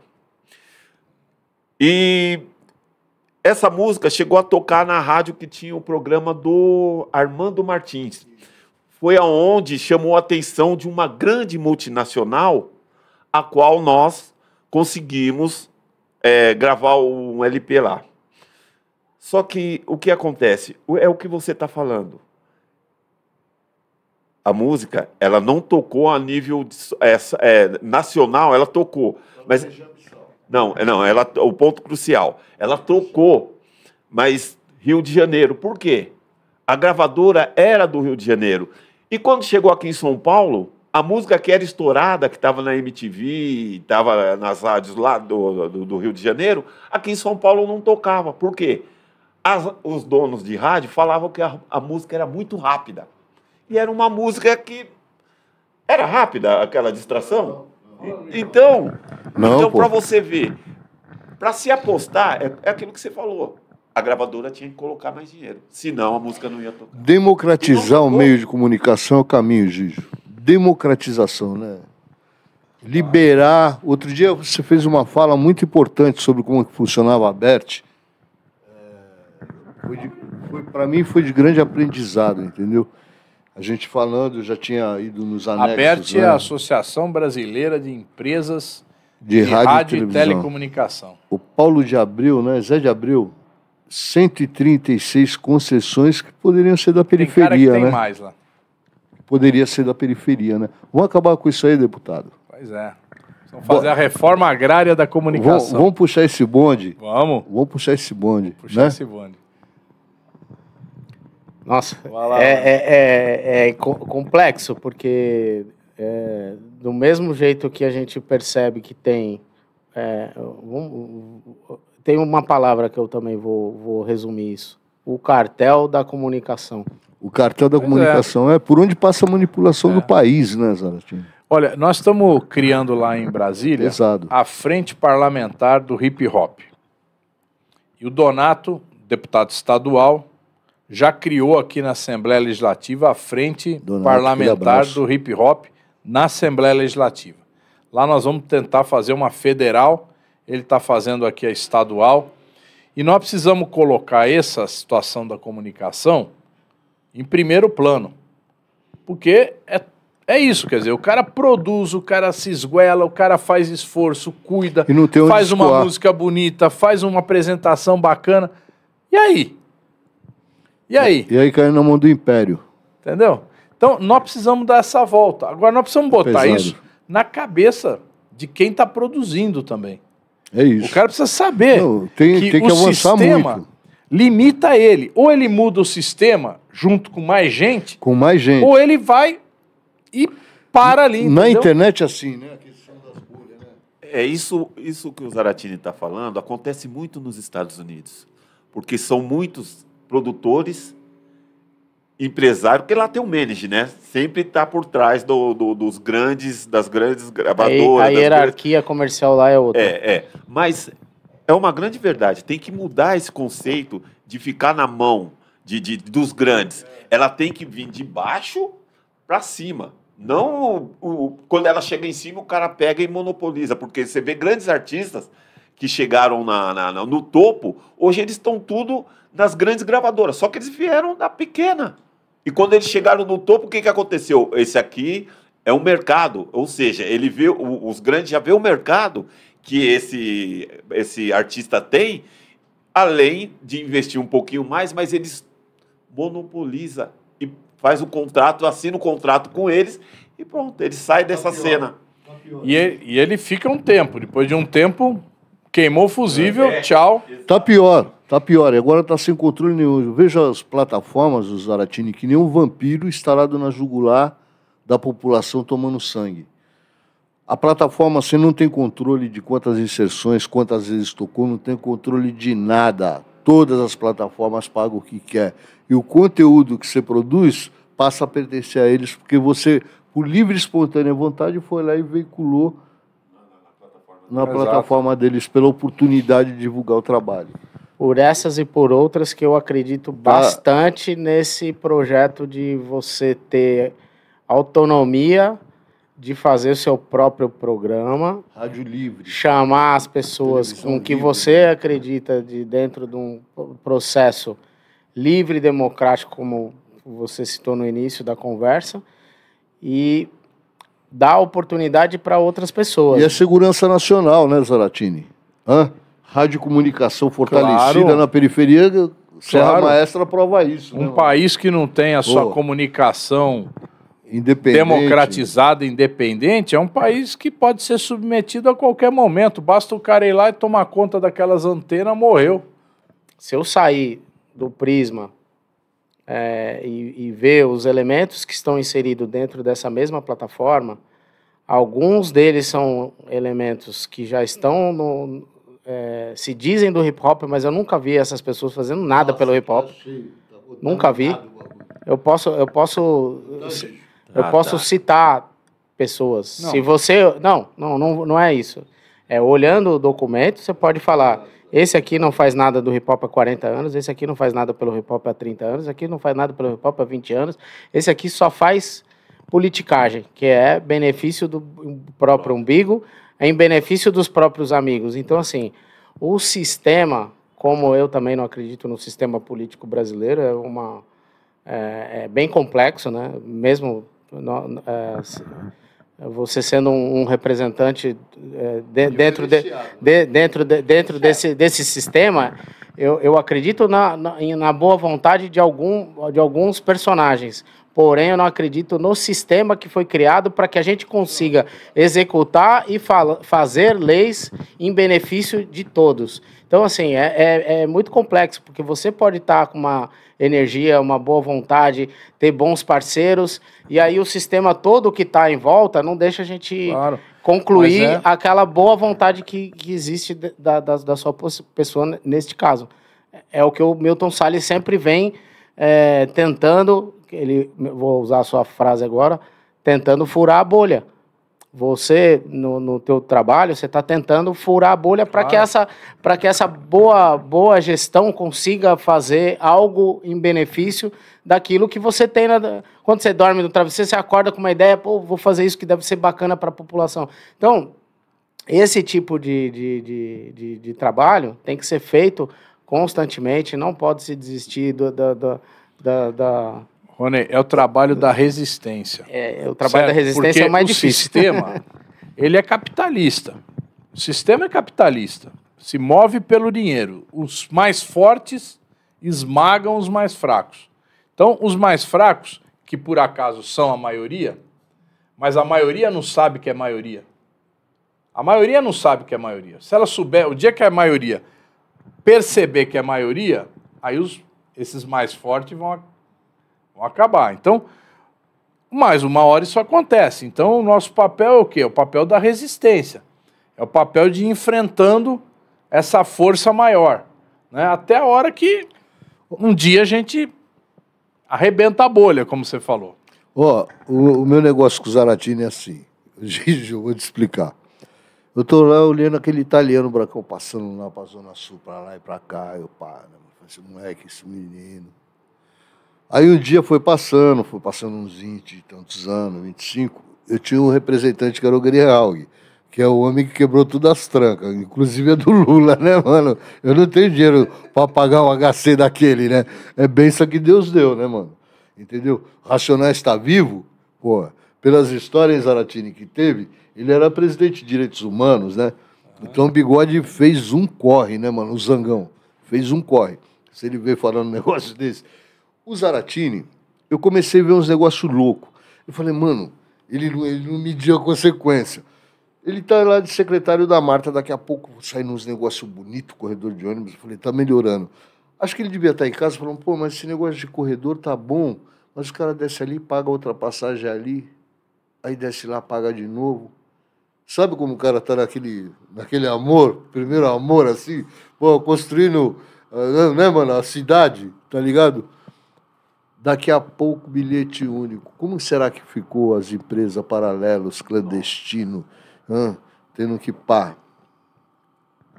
E essa música chegou a tocar na rádio que tinha o programa do Armando Martins foi aonde chamou a atenção de uma grande multinacional, a qual nós conseguimos é, gravar um LP lá. Só que o que acontece? É o que você está falando. A música, ela não tocou a nível de, é, é, nacional, ela tocou. Mas, não, é, não, ela, o ponto crucial. Ela tocou, mas Rio de Janeiro. Por quê? a gravadora era do Rio de Janeiro. E quando chegou aqui em São Paulo, a música que era estourada, que estava na MTV, estava nas rádios lá do, do, do, Rio de Janeiro, aqui em São Paulo não tocava. Por quê? As, os donos de rádio falavam que a, a, música era muito rápida. E era uma música que era rápida, aquela distração. Então, não, então para você ver, para se apostar, é, é aquilo que você falou a gravadora tinha que colocar mais dinheiro, senão a música não ia tocar. Democratizar o meio de comunicação é o caminho, Gijo. Democratização, né? Liberar. Outro dia você fez uma fala muito importante sobre como funcionava a BERT. É, Para mim foi de grande aprendizado, entendeu? A gente falando, eu já tinha ido nos anexos. A BERT né? é a né? Associação Brasileira de Empresas de, de Rádio, Rádio e, e Telecomunicação. O Paulo de Abril, né? Zé de Abril, 136 concessões que poderiam ser da periferia, tem cara que né? Tem mais lá. Poderia ser da periferia, né? Vamos acabar com isso aí, deputado. Pois é. Vamos fazer Bo... a reforma agrária da comunicação. Vamos, vamos, puxar esse bonde. Vamos. Vamos puxar esse bonde. Vamos puxar né? esse bonde. Nossa, é, é, é, é, complexo, porque do mesmo jeito que a gente percebe que tem tem uma palavra que eu também vou, vou resumir isso. O cartel da comunicação. O cartel da é. comunicação é. é. por onde passa a manipulação é. do país, né, Zaratinho? Olha, nós estamos criando lá em Brasília a Frente Parlamentar do Hip Hop. E o Donato, deputado estadual, já criou aqui na Assembleia Legislativa a Frente Donato, Parlamentar do Hip Hop na Assembleia Legislativa. Lá nós vamos tentar fazer uma federal ele está fazendo aqui a é estadual. E nós precisamos colocar essa situação da comunicação em primeiro plano. Porque é, é isso, quer dizer, o cara produz, o cara se esguela, o cara faz esforço, cuida, faz uma música bonita, faz uma apresentação bacana. E aí? E aí? E aí caiu na mão do império. Entendeu? Então, nós precisamos dar essa volta. Agora, nós precisamos botar Pesado. isso na cabeça de quem está produzindo também. É isso. O cara precisa saber Não, tem, que, tem que o avançar sistema muito. limita ele. Ou ele muda o sistema junto com mais gente. Com mais gente. Ou ele vai e para ali. Entendeu? Na internet é assim, né? né? É isso, isso que o Zaratini está falando acontece muito nos Estados Unidos, porque são muitos produtores empresário, porque lá tem o manager, né? Sempre está por trás do, do, dos grandes, das grandes gravadoras. Aí, a hierarquia grandes... comercial lá é outra. É, é. Mas é uma grande verdade. Tem que mudar esse conceito de ficar na mão de, de dos grandes. Ela tem que vir de baixo para cima. Não o, o, quando ela chega em cima, o cara pega e monopoliza. Porque você vê grandes artistas que chegaram na, na, no topo, hoje eles estão tudo nas grandes gravadoras. Só que eles vieram da pequena. E quando eles chegaram no topo, o que, que aconteceu? Esse aqui é um mercado, ou seja, ele vê os grandes já vê o mercado que esse esse artista tem, além de investir um pouquinho mais, mas eles monopoliza e faz o contrato, assina o contrato com eles e pronto, ele sai tá dessa cena. Tá e, ele, e ele, fica um tempo, depois de um tempo queimou o fusível, é. tchau. Tá pior. Tá pior, agora tá sem controle nenhum. Veja as plataformas, os Zaratini, que nem um vampiro instalado na jugular da população tomando sangue. A plataforma, você assim, não tem controle de quantas inserções, quantas vezes tocou, não tem controle de nada. Todas as plataformas pagam o que quer. E o conteúdo que você produz passa a pertencer a eles, porque você, por livre e espontânea vontade, foi lá e veiculou na plataforma deles pela oportunidade de divulgar o trabalho por essas e por outras que eu acredito tá. bastante ah. nesse projeto de você ter autonomia de fazer o seu próprio programa. Rádio Livre. Chamar as pessoas com o que livre. você né? acredita de dentro de um processo livre e democrático, como você citou no início da conversa, e dar oportunidade para outras pessoas. E a segurança nacional, né, Zaratini? Hã? radiocomunicação fortalecida claro. na periferia, Serra Maestra prova isso. Né, um né, país que não tem a sua Pô. comunicação independente. democratizada, independente, é um país que pode ser submetido a qualquer momento. Basta o cara ir lá e tomar conta daquelas antenas, morreu. Se eu sair do prisma é, e, e ver os elementos que estão inseridos dentro dessa mesma plataforma, alguns deles são elementos que já estão no, é, se dizem do hip hop, mas eu nunca vi essas pessoas fazendo nada Nossa, pelo hip hop. Tá nunca vi. eu posso, eu posso, tá ah, eu ah, posso tá. citar pessoas. Não. Se você, não, não, não, não é isso. É olhando o documento, você pode falar. Esse aqui não faz nada do hip hop há 40 anos, esse aqui não faz nada pelo hip hop há 30 anos, esse aqui não faz nada pelo hip hop há 20 anos, esse aqui só faz politicagem, que é benefício do próprio umbigo, em benefício dos próprios amigos. Então, assim, o sistema, como eu também não acredito no sistema político brasileiro, é, uma, é, é bem complexo, né? mesmo no, é, você sendo um, um representante é, né? de, dentro, de, de, dentro, dentro desse, desse sistema, eu, eu acredito na, na, na boa vontade de, algum, de alguns personagens, Porém, eu não acredito no sistema que foi criado para que a gente consiga executar e fazer leis em benefício de todos. Então, assim, é, é, é muito complexo, porque você pode estar tá com uma energia, uma boa vontade, ter bons parceiros, e aí o sistema todo que está em volta não deixa a gente claro, concluir é. aquela boa vontade que, que existe da, da, da sua pessoa neste caso. É, é o que o Milton Salles sempre vem eh, tentando ele, vou usar a sua frase agora, tentando furar a bolha. Você, no, no teu trabalho, você está tentando furar a bolha para que essa, para que essa boa, boa gestão consiga fazer algo em benefício daquilo que você tem. Na, quando você dorme no travesseiro, você acorda com uma ideia, pô, vou fazer isso que deve ser bacana para a população. Então, esse tipo de, de, de, de, de trabalho tem que ser feito constantemente, não pode se desistir do, da, da Rony, é o trabalho da resistência. É, é o trabalho certo? da resistência Porque é o mais o difícil. O sistema, ele é capitalista. O sistema é capitalista. Se move pelo dinheiro. Os mais fortes esmagam os mais fracos. Então, os mais fracos, que por acaso são a maioria, mas a maioria não sabe que é maioria. A maioria não sabe que é maioria. Se ela souber, o dia que é maioria perceber que é maioria, aí os, esses mais fortes vão vão acabar. Então, mais uma hora isso acontece. Então, o nosso papel é o quê? É o papel da resistência. É o papel de ir enfrentando essa força maior. Né? Até a hora que um dia a gente arrebenta a bolha, como você falou. Ó, oh, o, o, meu negócio com o Zaratini é assim. Gente, eu vou te explicar. Eu tô lá olhando aquele italiano bracão passando lá pra Zona Sul, pra lá e pra cá. Eu paro, né, esse assim, moleque, esse menino. Aí um dia foi passando, foi passando uns 20 e tantos anos, 25, eu tinha um representante que era o Grijalg, que é o homem que quebrou todas as trancas, inclusive é do Lula, né, mano? Eu não tenho dinheiro para pagar o HC daquele, né? É benção que Deus deu, né, mano? Entendeu? Racionais está vivo, pô, pelas histórias Zaratini que teve, ele era presidente de direitos humanos, né? Então o Bigode fez um corre, né, mano? O Zangão fez um corre. Se ele veio falando um negócio desse o Zaratini, eu comecei a ver uns negócios loucos. Eu falei, mano, ele, ele não mediu a consequência. Ele tá lá de secretário da Marta, daqui a pouco saindo uns negócios bonitos, corredor de ônibus. Eu falei, tá melhorando. Acho que ele devia estar tá em casa falando, pô, mas esse negócio de corredor tá bom, mas o cara desce ali, paga outra passagem ali, aí desce lá, paga de novo. Sabe como o cara tá naquele, naquele amor, primeiro amor, assim, pô, construindo, ah, né, mano, a cidade, tá ligado? Daqui a pouco, bilhete único. Como será que ficou as empresas paralelas, clandestino, hã? tendo que pá?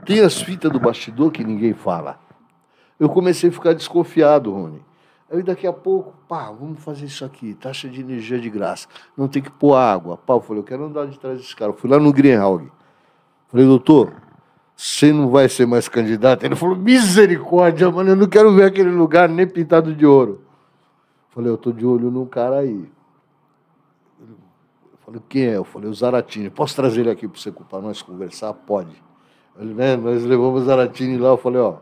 Tem as fitas do bastidor que ninguém fala. Eu comecei a ficar desconfiado, Rony. Aí daqui a pouco, pá, vamos fazer isso aqui, taxa de energia de graça. Não tem que pôr água. Pá, eu falei, eu quero andar de trás desse cara. Eu fui lá no Greenhall Falei, doutor, você não vai ser mais candidato? Ele falou, misericórdia, mano, eu não quero ver aquele lugar nem pintado de ouro. Falei, eu tô de olho num cara aí. Eu falei, quem é? Eu falei, o Zaratini. Posso trazer ele aqui para você para nós conversar? Pode. Ele, né, nós levamos o Zaratini lá, eu falei, ó.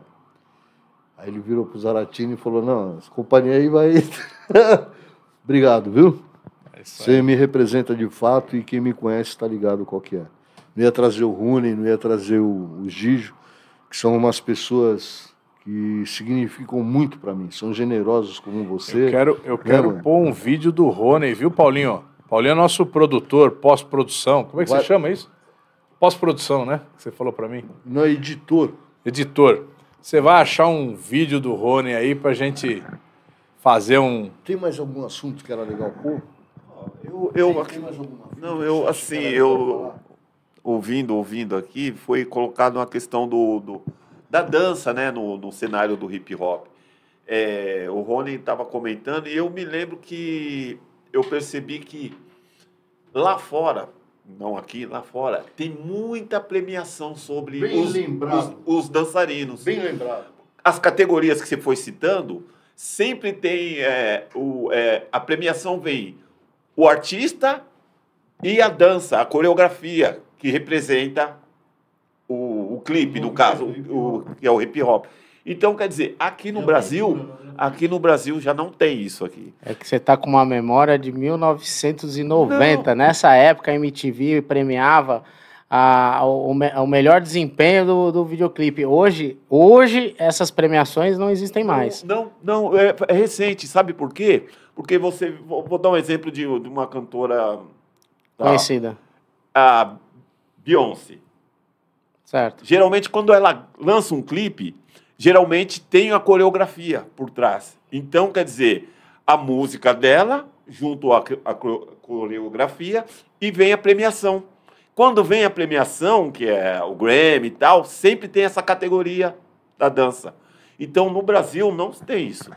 Aí ele virou pro Zaratini e falou, não, essa companhia aí vai. Obrigado, viu? É você me representa de fato e quem me conhece está ligado qual que é. Não ia trazer o Rune, não ia trazer o, o Gijo, que são umas pessoas que significam muito para mim, são generosos como você. Eu quero, eu né, quero pôr um vídeo do Rony, viu, Paulinho? Paulinho é nosso produtor, pós-produção. Como é que Vai... você chama isso? Pós-produção, né? Que você falou para mim. Não, editor. Editor. Você vai achar um vídeo do Rony aí pra gente fazer um. Tem mais algum assunto que era legal pôr? Eu, eu tem, tem mais alguma não, eu assim, eu ouvindo, ouvindo aqui, foi colocado uma questão do, do da dança, né, no, no cenário do hip hop. É, o Rony estava comentando e eu me lembro que eu percebi que lá fora, não aqui, lá fora, tem muita premiação sobre os, os, os, dançarinos. Bem lembrado. As categorias que você foi citando, sempre tem é, o, é, a premiação vem o artista e a dança, a coreografia que representa clipe, no caso, o, que é o hip hop. Então, quer dizer, aqui no Brasil, né? aqui no Brasil já não tem isso aqui. É que você tá com uma memória de 1990. Não. Nessa época, a MTV premiava a, o, o, melhor desempenho do, do videoclipe. Hoje, hoje, essas premiações não existem mais. Não, não, não é, é, recente, sabe por quê? Porque você. Vou, vou dar um exemplo de, de uma cantora. Tá? Conhecida. A Beyoncé. Certo. Geralmente, quando ela lança um clipe, geralmente tem a coreografia por trás. Então, quer dizer, a música dela junto à, à coreografia e vem a premiação. Quando vem a premiação, que é o Grammy e tal, sempre tem essa categoria da dança. Então, no Brasil, não tem isso.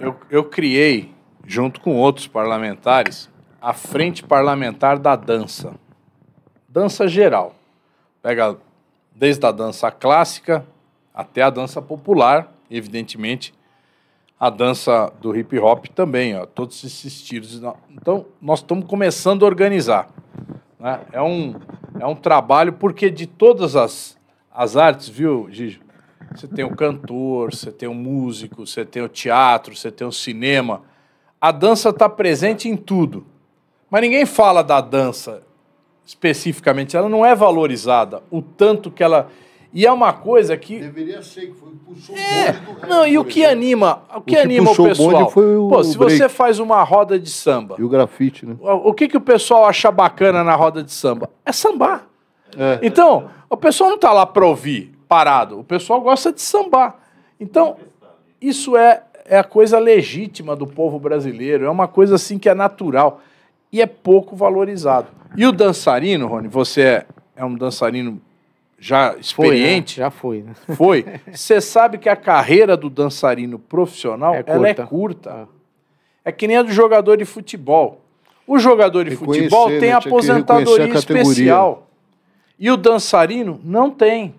Eu, eu criei, junto com outros parlamentares, a Frente Parlamentar da Dança. Dança geral. Pega desde a dança clássica até a dança popular, evidentemente, a dança do hip hop também, ó, todos esses estilos. Então, então nós estamos começando a organizar. Né? É, um, é um trabalho, porque de todas as, as artes, viu, Gijo? Você tem o cantor, você tem o músico, você tem o teatro, você tem o cinema. A dança está presente em tudo. Mas ninguém fala da dança especificamente, ela não é valorizada o tanto que ela. E é uma coisa que. Deveria ser, que foi puxou é. o Não, e o que anima, o que, o que anima o pessoal? foi o, Pô, se break. você faz uma roda de samba. E o grafite, né? O que, que o pessoal acha bacana na roda de samba? É sambar. É. Então, o pessoal não está lá para ouvir parado. O pessoal gosta de sambar. Então, isso é, é a coisa legítima do povo brasileiro. É uma coisa assim que é natural e é pouco valorizado. E o dançarino, Rony, você é, é um dançarino já experiente. Foi, né? Já foi. Né? Foi. Você sabe que a carreira do dançarino profissional é ela é curta. é curta. é que nem a do jogador de futebol. O jogador de futebol tem né? aposentadoria especial. E o dançarino não tem.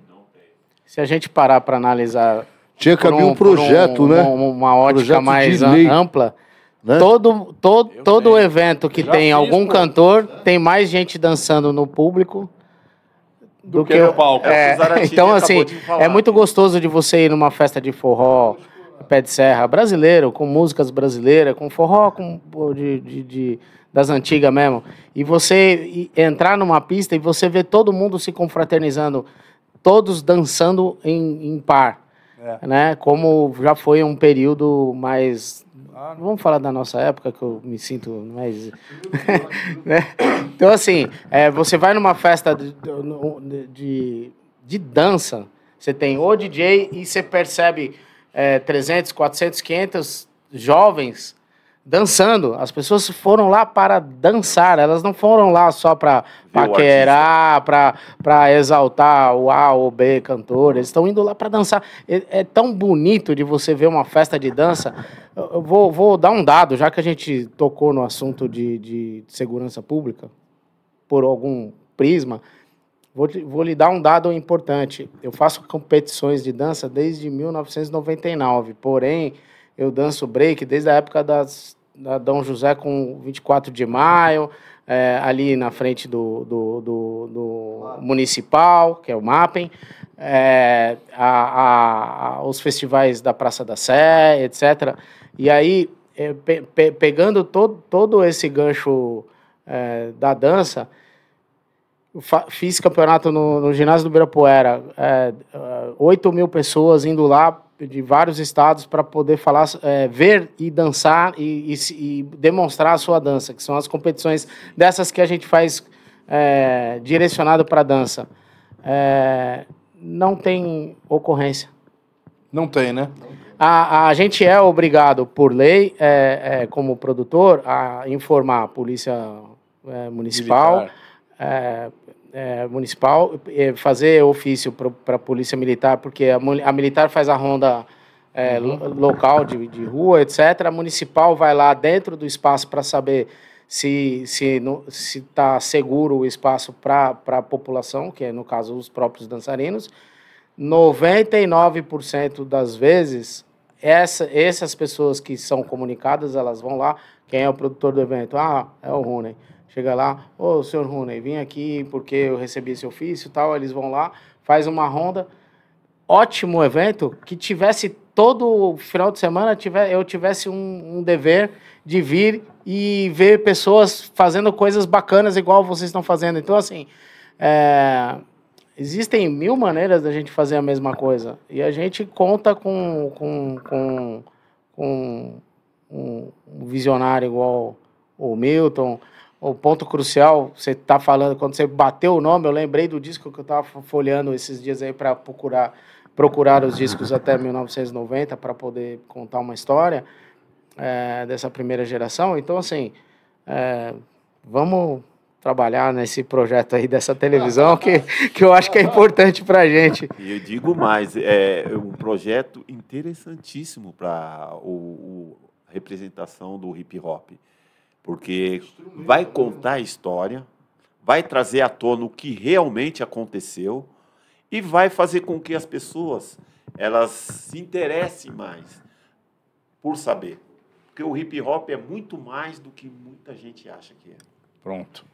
Se a gente parar para analisar. Tinha que abrir um, um projeto, um, né? Uma, uma ótica projeto mais ampla. Né? Todo, todo, todo o evento que tem fiz, algum cantor, tem mais gente dançando no público do, do que, que no palco. É, então, assim, é muito gostoso de você ir numa festa de forró, pé de serra, brasileiro, com músicas brasileiras, com forró com, de, de, de das antigas mesmo. E você entrar numa pista e você ver todo mundo se confraternizando, todos dançando em, em par. É. Né? Como já foi um período mais Claro. Ah, Vamos falar da nossa época, que eu me sinto mais. Né? Então, assim, é, você vai numa festa de, de, de, dança, você tem o DJ e você percebe é, 300, 400, 500 jovens dançando. As pessoas foram lá para dançar, elas não foram lá só para paquerar, para exaltar o A ou B cantor, eles estão indo lá para dançar. É, é, tão bonito de você ver uma festa de dança. Eu vou, vou dar um dado, já que a gente tocou no assunto de, de segurança pública, por algum prisma. Vou, vou lhe dar um dado importante. Eu faço competições de dança desde 1999, porém, eu danço break desde a época das, da Dom José com 24 de maio, é, ali na frente do, do, do, do municipal, que é o MAPEM, é, a, a, os festivais da Praça da Sé, etc. E aí, é, pe, pe, pegando todo, todo esse gancho é, da dança, fiz campeonato no, no ginásio do Ibirapuera, é, 8 é, mil pessoas indo lá de vários estados para poder falar, é, ver e dançar e, e, e, demonstrar a sua dança, que são as competições dessas que a gente faz é, direcionado para dança. É, não tem ocorrência. Não tem, né? A, a gente é obrigado, por lei, é, é, como produtor, a informar a polícia é, municipal é, municipal, é, fazer ofício para a polícia militar, porque a, a, militar faz a ronda é, uhum. local de, de rua, etc. A municipal vai lá dentro do espaço para saber se se se está seguro o espaço para a população, que é no caso os próprios dançarinos. 99% das vezes essa, essas pessoas que são comunicadas, elas vão lá, quem é o produtor do evento? Ah, é o Rune. Chega lá, ô, oh, senhor Rooney, vim aqui porque eu recebi esse ofício e tal. Eles vão lá, faz uma ronda. Ótimo evento, que tivesse todo final de semana eu tivesse um, um dever de vir e ver pessoas fazendo coisas bacanas igual vocês estão fazendo. Então, assim, é, existem mil maneiras da gente fazer a mesma coisa. E a gente conta com, com, com, com um, um visionário igual o Milton, o ponto crucial, você está falando, quando você bateu o nome, eu lembrei do disco que eu estava folheando esses dias aí para procurar, procurar os discos até 1990 para poder contar uma história é, dessa primeira geração. Então, assim, é, vamos trabalhar nesse projeto aí dessa televisão que, que eu acho que é importante para a gente. E eu digo mais, é um projeto interessantíssimo para a representação do hip hop porque vai contar a história, vai trazer à tona o que realmente aconteceu e vai fazer com que as pessoas elas se interessem mais por saber, porque o hip hop é muito mais do que muita gente acha que é. Pronto.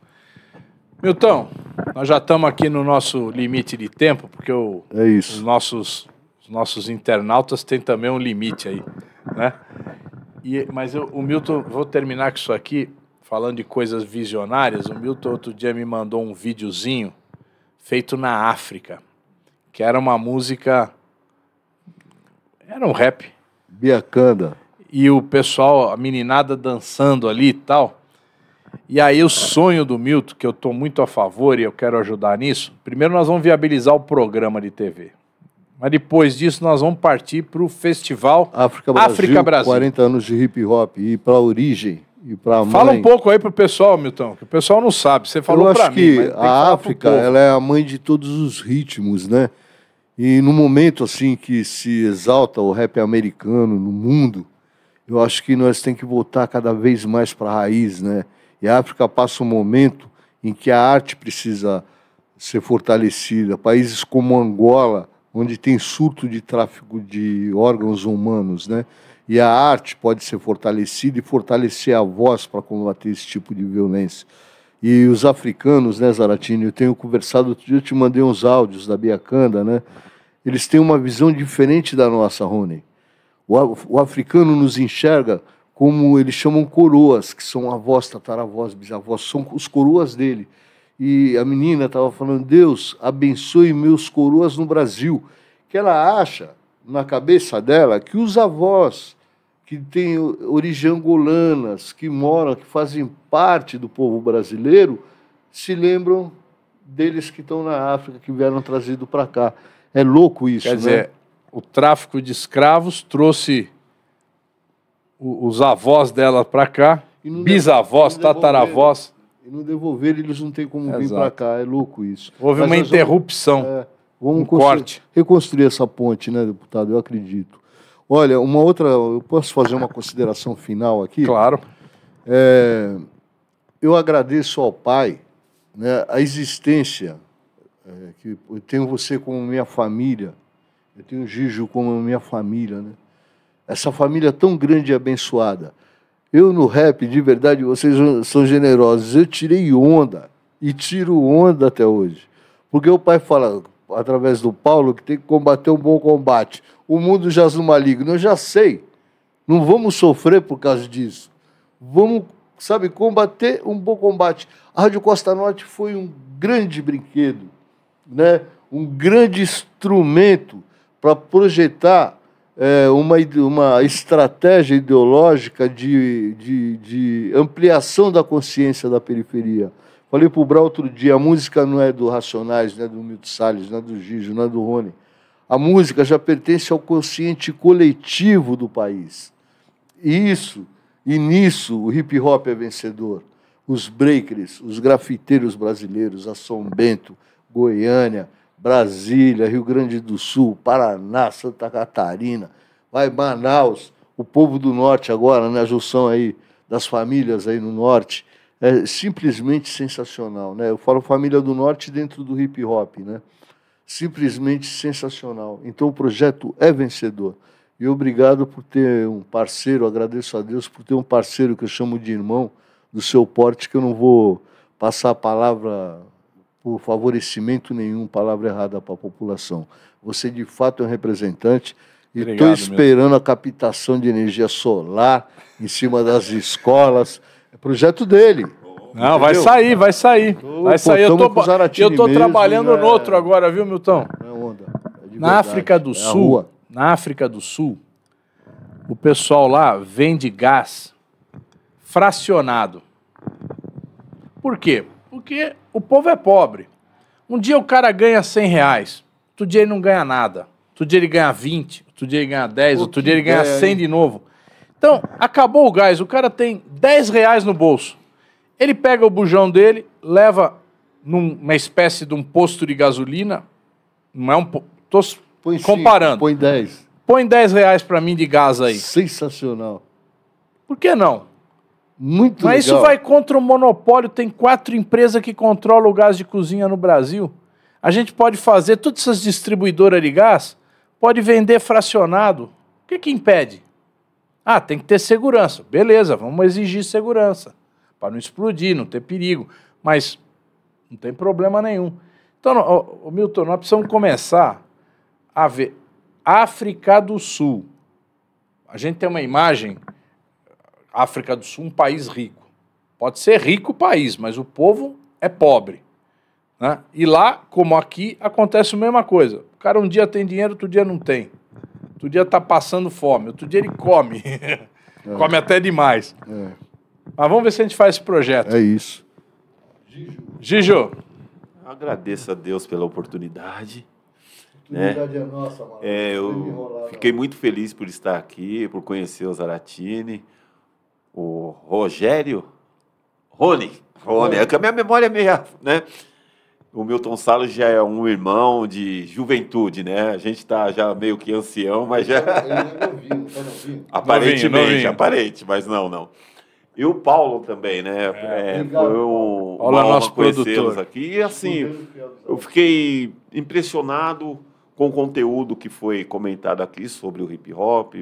Milton, nós já estamos aqui no nosso limite de tempo, porque o, é os, nossos, os nossos internautas têm também um limite aí, né? E, mas eu, o Milton, vou terminar com isso aqui, falando de coisas visionárias. O Milton outro dia me mandou um videozinho feito na África, que era uma música. Era um rap. Biacanda. E o pessoal, a meninada dançando ali e tal. E aí o sonho do Milton, que eu estou muito a favor e eu quero ajudar nisso, primeiro nós vamos viabilizar o programa de TV. Mas depois disso nós vamos partir para o festival África Brasil, África Brasil. 40 anos de hip hop e para a origem e para Fala um pouco aí para o pessoal, Milton, que o pessoal não sabe. Você falou para mim. Eu acho que a África ela é a mãe de todos os ritmos, né? E no momento assim que se exalta o rap americano no mundo, eu acho que nós tem que voltar cada vez mais para a raiz, né? E a África passa um momento em que a arte precisa ser fortalecida. Países como Angola onde tem surto de tráfico de órgãos humanos, né? E a arte pode ser fortalecida e fortalecer a voz para combater esse tipo de violência. E os africanos, né, Zaratini, eu tenho conversado, outro dia eu te mandei uns áudios da Biacanda, né? Eles têm uma visão diferente da nossa, Rony. O, o africano nos enxerga como eles chamam coroas, que são avós, tataravós, bisavós, são os coroas dele e a menina estava falando: Deus abençoe meus coroas no Brasil. Que ela acha na cabeça dela que os avós que têm origem angolanas, que moram, que fazem parte do povo brasileiro, se lembram deles que estão na África, que vieram trazido para cá. É louco isso, Quer né? Dizer, o tráfico de escravos trouxe os avós dela para cá, bisavós, tataravós. E não devolver, eles não têm como Exato. vir para cá. É louco isso. Houve Mas uma interrupção. É, vamos, é, vamos um corte. reconstruir essa ponte, né, deputado? Eu acredito. Olha, uma outra. Eu posso fazer uma consideração final aqui? Claro. É, eu agradeço ao pai né, a existência é, que eu tenho você como minha família, eu tenho o Gijo como minha família, né? Essa família tão grande e abençoada. Eu no rap, de verdade, vocês são generosos. Eu tirei onda e tiro onda até hoje. Porque o pai fala, através do Paulo, que tem que combater um bom combate. O mundo jaz no maligno. Eu já sei. Não vamos sofrer por causa disso. Vamos, sabe, combater um bom combate. A Rádio Costa Norte foi um grande brinquedo, né? um grande instrumento para projetar é, uma, uma estratégia ideológica de, de, de ampliação da consciência da periferia. Falei para o Brau outro dia, a música não é do Racionais, não é do Milton Salles, não é do Gijo, não é do Rony. A música já pertence ao consciente coletivo do país. E isso, e nisso o hip hop é vencedor. Os breakers, os grafiteiros brasileiros, a São Bento, Goiânia, Brasília, Rio Grande do Sul, Paraná, Santa Catarina, vai Manaus, o povo do norte agora, né, a junção aí das famílias aí no norte, é simplesmente sensacional, né? Eu falo família do norte dentro do hip hop, né? Simplesmente sensacional. Então o projeto é vencedor. E obrigado por ter um parceiro, agradeço a Deus por ter um parceiro que eu chamo de irmão do seu porte, que eu não vou passar a palavra por favorecimento nenhum, palavra errada para a população. Você, de fato, é um representante e estou esperando a captação de energia solar em cima das escolas. É projeto dele. Não, Entendeu? vai sair, vai sair. Tô, vai sair. Eu tô, trabalhando né? no outro agora, viu, Milton? É onda. É na África do é Sul, na África do Sul, o pessoal lá vende gás fracionado. Por quê? Porque o povo é pobre. Um dia o cara ganha 100 reais, outro dia ele não ganha nada. Outro dia ele ganha 20, outro dia ele ganha 10, Pô, outro dia ele ganha 100 hein? de novo. Então, acabou o gás, o cara tem 10 reais no bolso. Ele pega o bujão dele, leva numa espécie de um posto de gasolina, não é um... Tô põe comparando. Cinco, põe 10. Põe 10 reais para mim de gás aí. Sensacional. Por que não? Muito Mas legal. isso vai contra o monopólio. Tem quatro empresas que controlam o gás de cozinha no Brasil. A gente pode fazer, todas essas distribuidoras de gás, pode vender fracionado. O que, que impede? Ah, tem que ter segurança. Beleza, vamos exigir segurança. Para não explodir, não ter perigo. Mas não tem problema nenhum. Então, o Milton, nós precisamos começar a ver. África do Sul. A gente tem uma imagem África do Sul um país rico. Pode ser rico o país, mas o povo é pobre. Né? E lá, como aqui, acontece a mesma coisa. O cara um dia tem dinheiro, outro dia não tem. Outro dia tá passando fome, outro dia ele come. É. come até demais. É. Mas vamos ver se a gente faz esse projeto. É isso. Gijo. Gijo. Agradeço a Deus pela oportunidade. Né? É nossa, mano. É, eu fiquei né? muito feliz por estar aqui, por conhecer o Zaratini o Rogério Rony. Rony, é que a minha memória é meio. Né? O Milton Salles já é um irmão de juventude, né? A gente está já meio que ancião, mas já. É é Aparentemente, aparente, mas não, não. E o Paulo também, né? É, é foi um, Olá, nosso produtor. aqui. E assim, eu fiquei impressionado com o conteúdo que foi comentado aqui sobre o hip hop,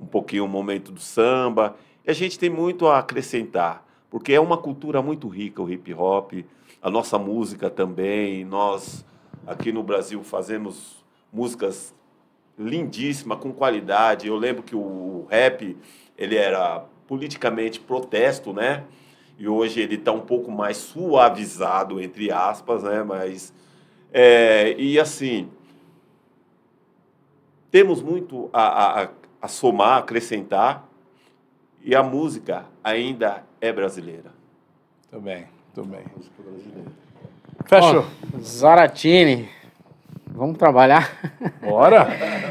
um pouquinho o momento do samba a gente tem muito a acrescentar, porque é uma cultura muito rica o hip hop, a nossa música também. Nós aqui no Brasil fazemos músicas lindíssimas, com qualidade. Eu lembro que o rap, ele era politicamente protesto, né? E hoje ele está um pouco mais suavizado, entre aspas, né? Mas, é, e assim, temos muito a, a, a somar, acrescentar, e a música ainda é brasileira. Tudo bem, tudo bem. Música é brasileira. Fechou. Zaratini, vamos trabalhar? Bora!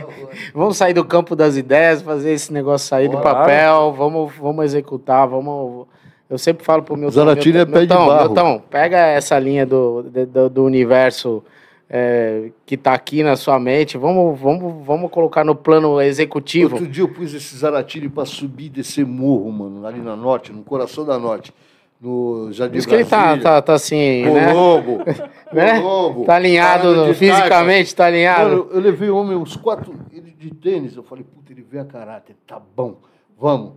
vamos sair do campo das ideias, fazer esse negócio sair Bora. do papel, vamos, vamos executar, vamos... Eu sempre falo pro meu... Zaratini meu, é meu, pé meu, de tom, barro. Meu tom, pega essa linha do, do, do universo é, que está aqui na sua mente, vamos, vamos, vamos colocar no plano executivo. Outro dia eu pus esse Zaratini para subir e descer morro, mano, ali na norte, no coração da norte. No Jardim Isso que ele tá, tá, tá assim, o né? Lobo, né? Lobo, tá alinhado fisicamente, tá alinhado. Mano, eu levei o homem uns quatro ele de tênis, eu falei, puta, ele veio a caráter, tá bom, vamos.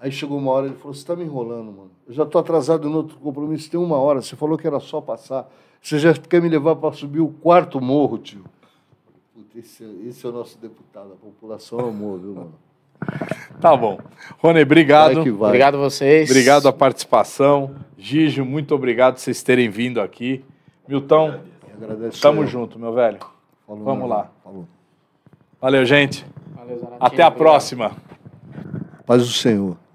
Aí chegou uma hora, ele falou, você tá me enrolando, mano. Eu já tô atrasado no outro compromisso, tem uma hora, você falou que era só passar. Você já quer me levar para subir o quarto morro, tio? esse, esse é o nosso deputado, a população amou, viu, mano? Tá bom. Rony, obrigado. Vai vai. Obrigado a vocês. Obrigado a participação. Gijo, muito obrigado por vocês terem vindo aqui. Milton, tamo junto, meu velho. Falou, Vamos lá. Falou. Valeu, gente. Valeu, Até a obrigado. próxima. Paz do Senhor.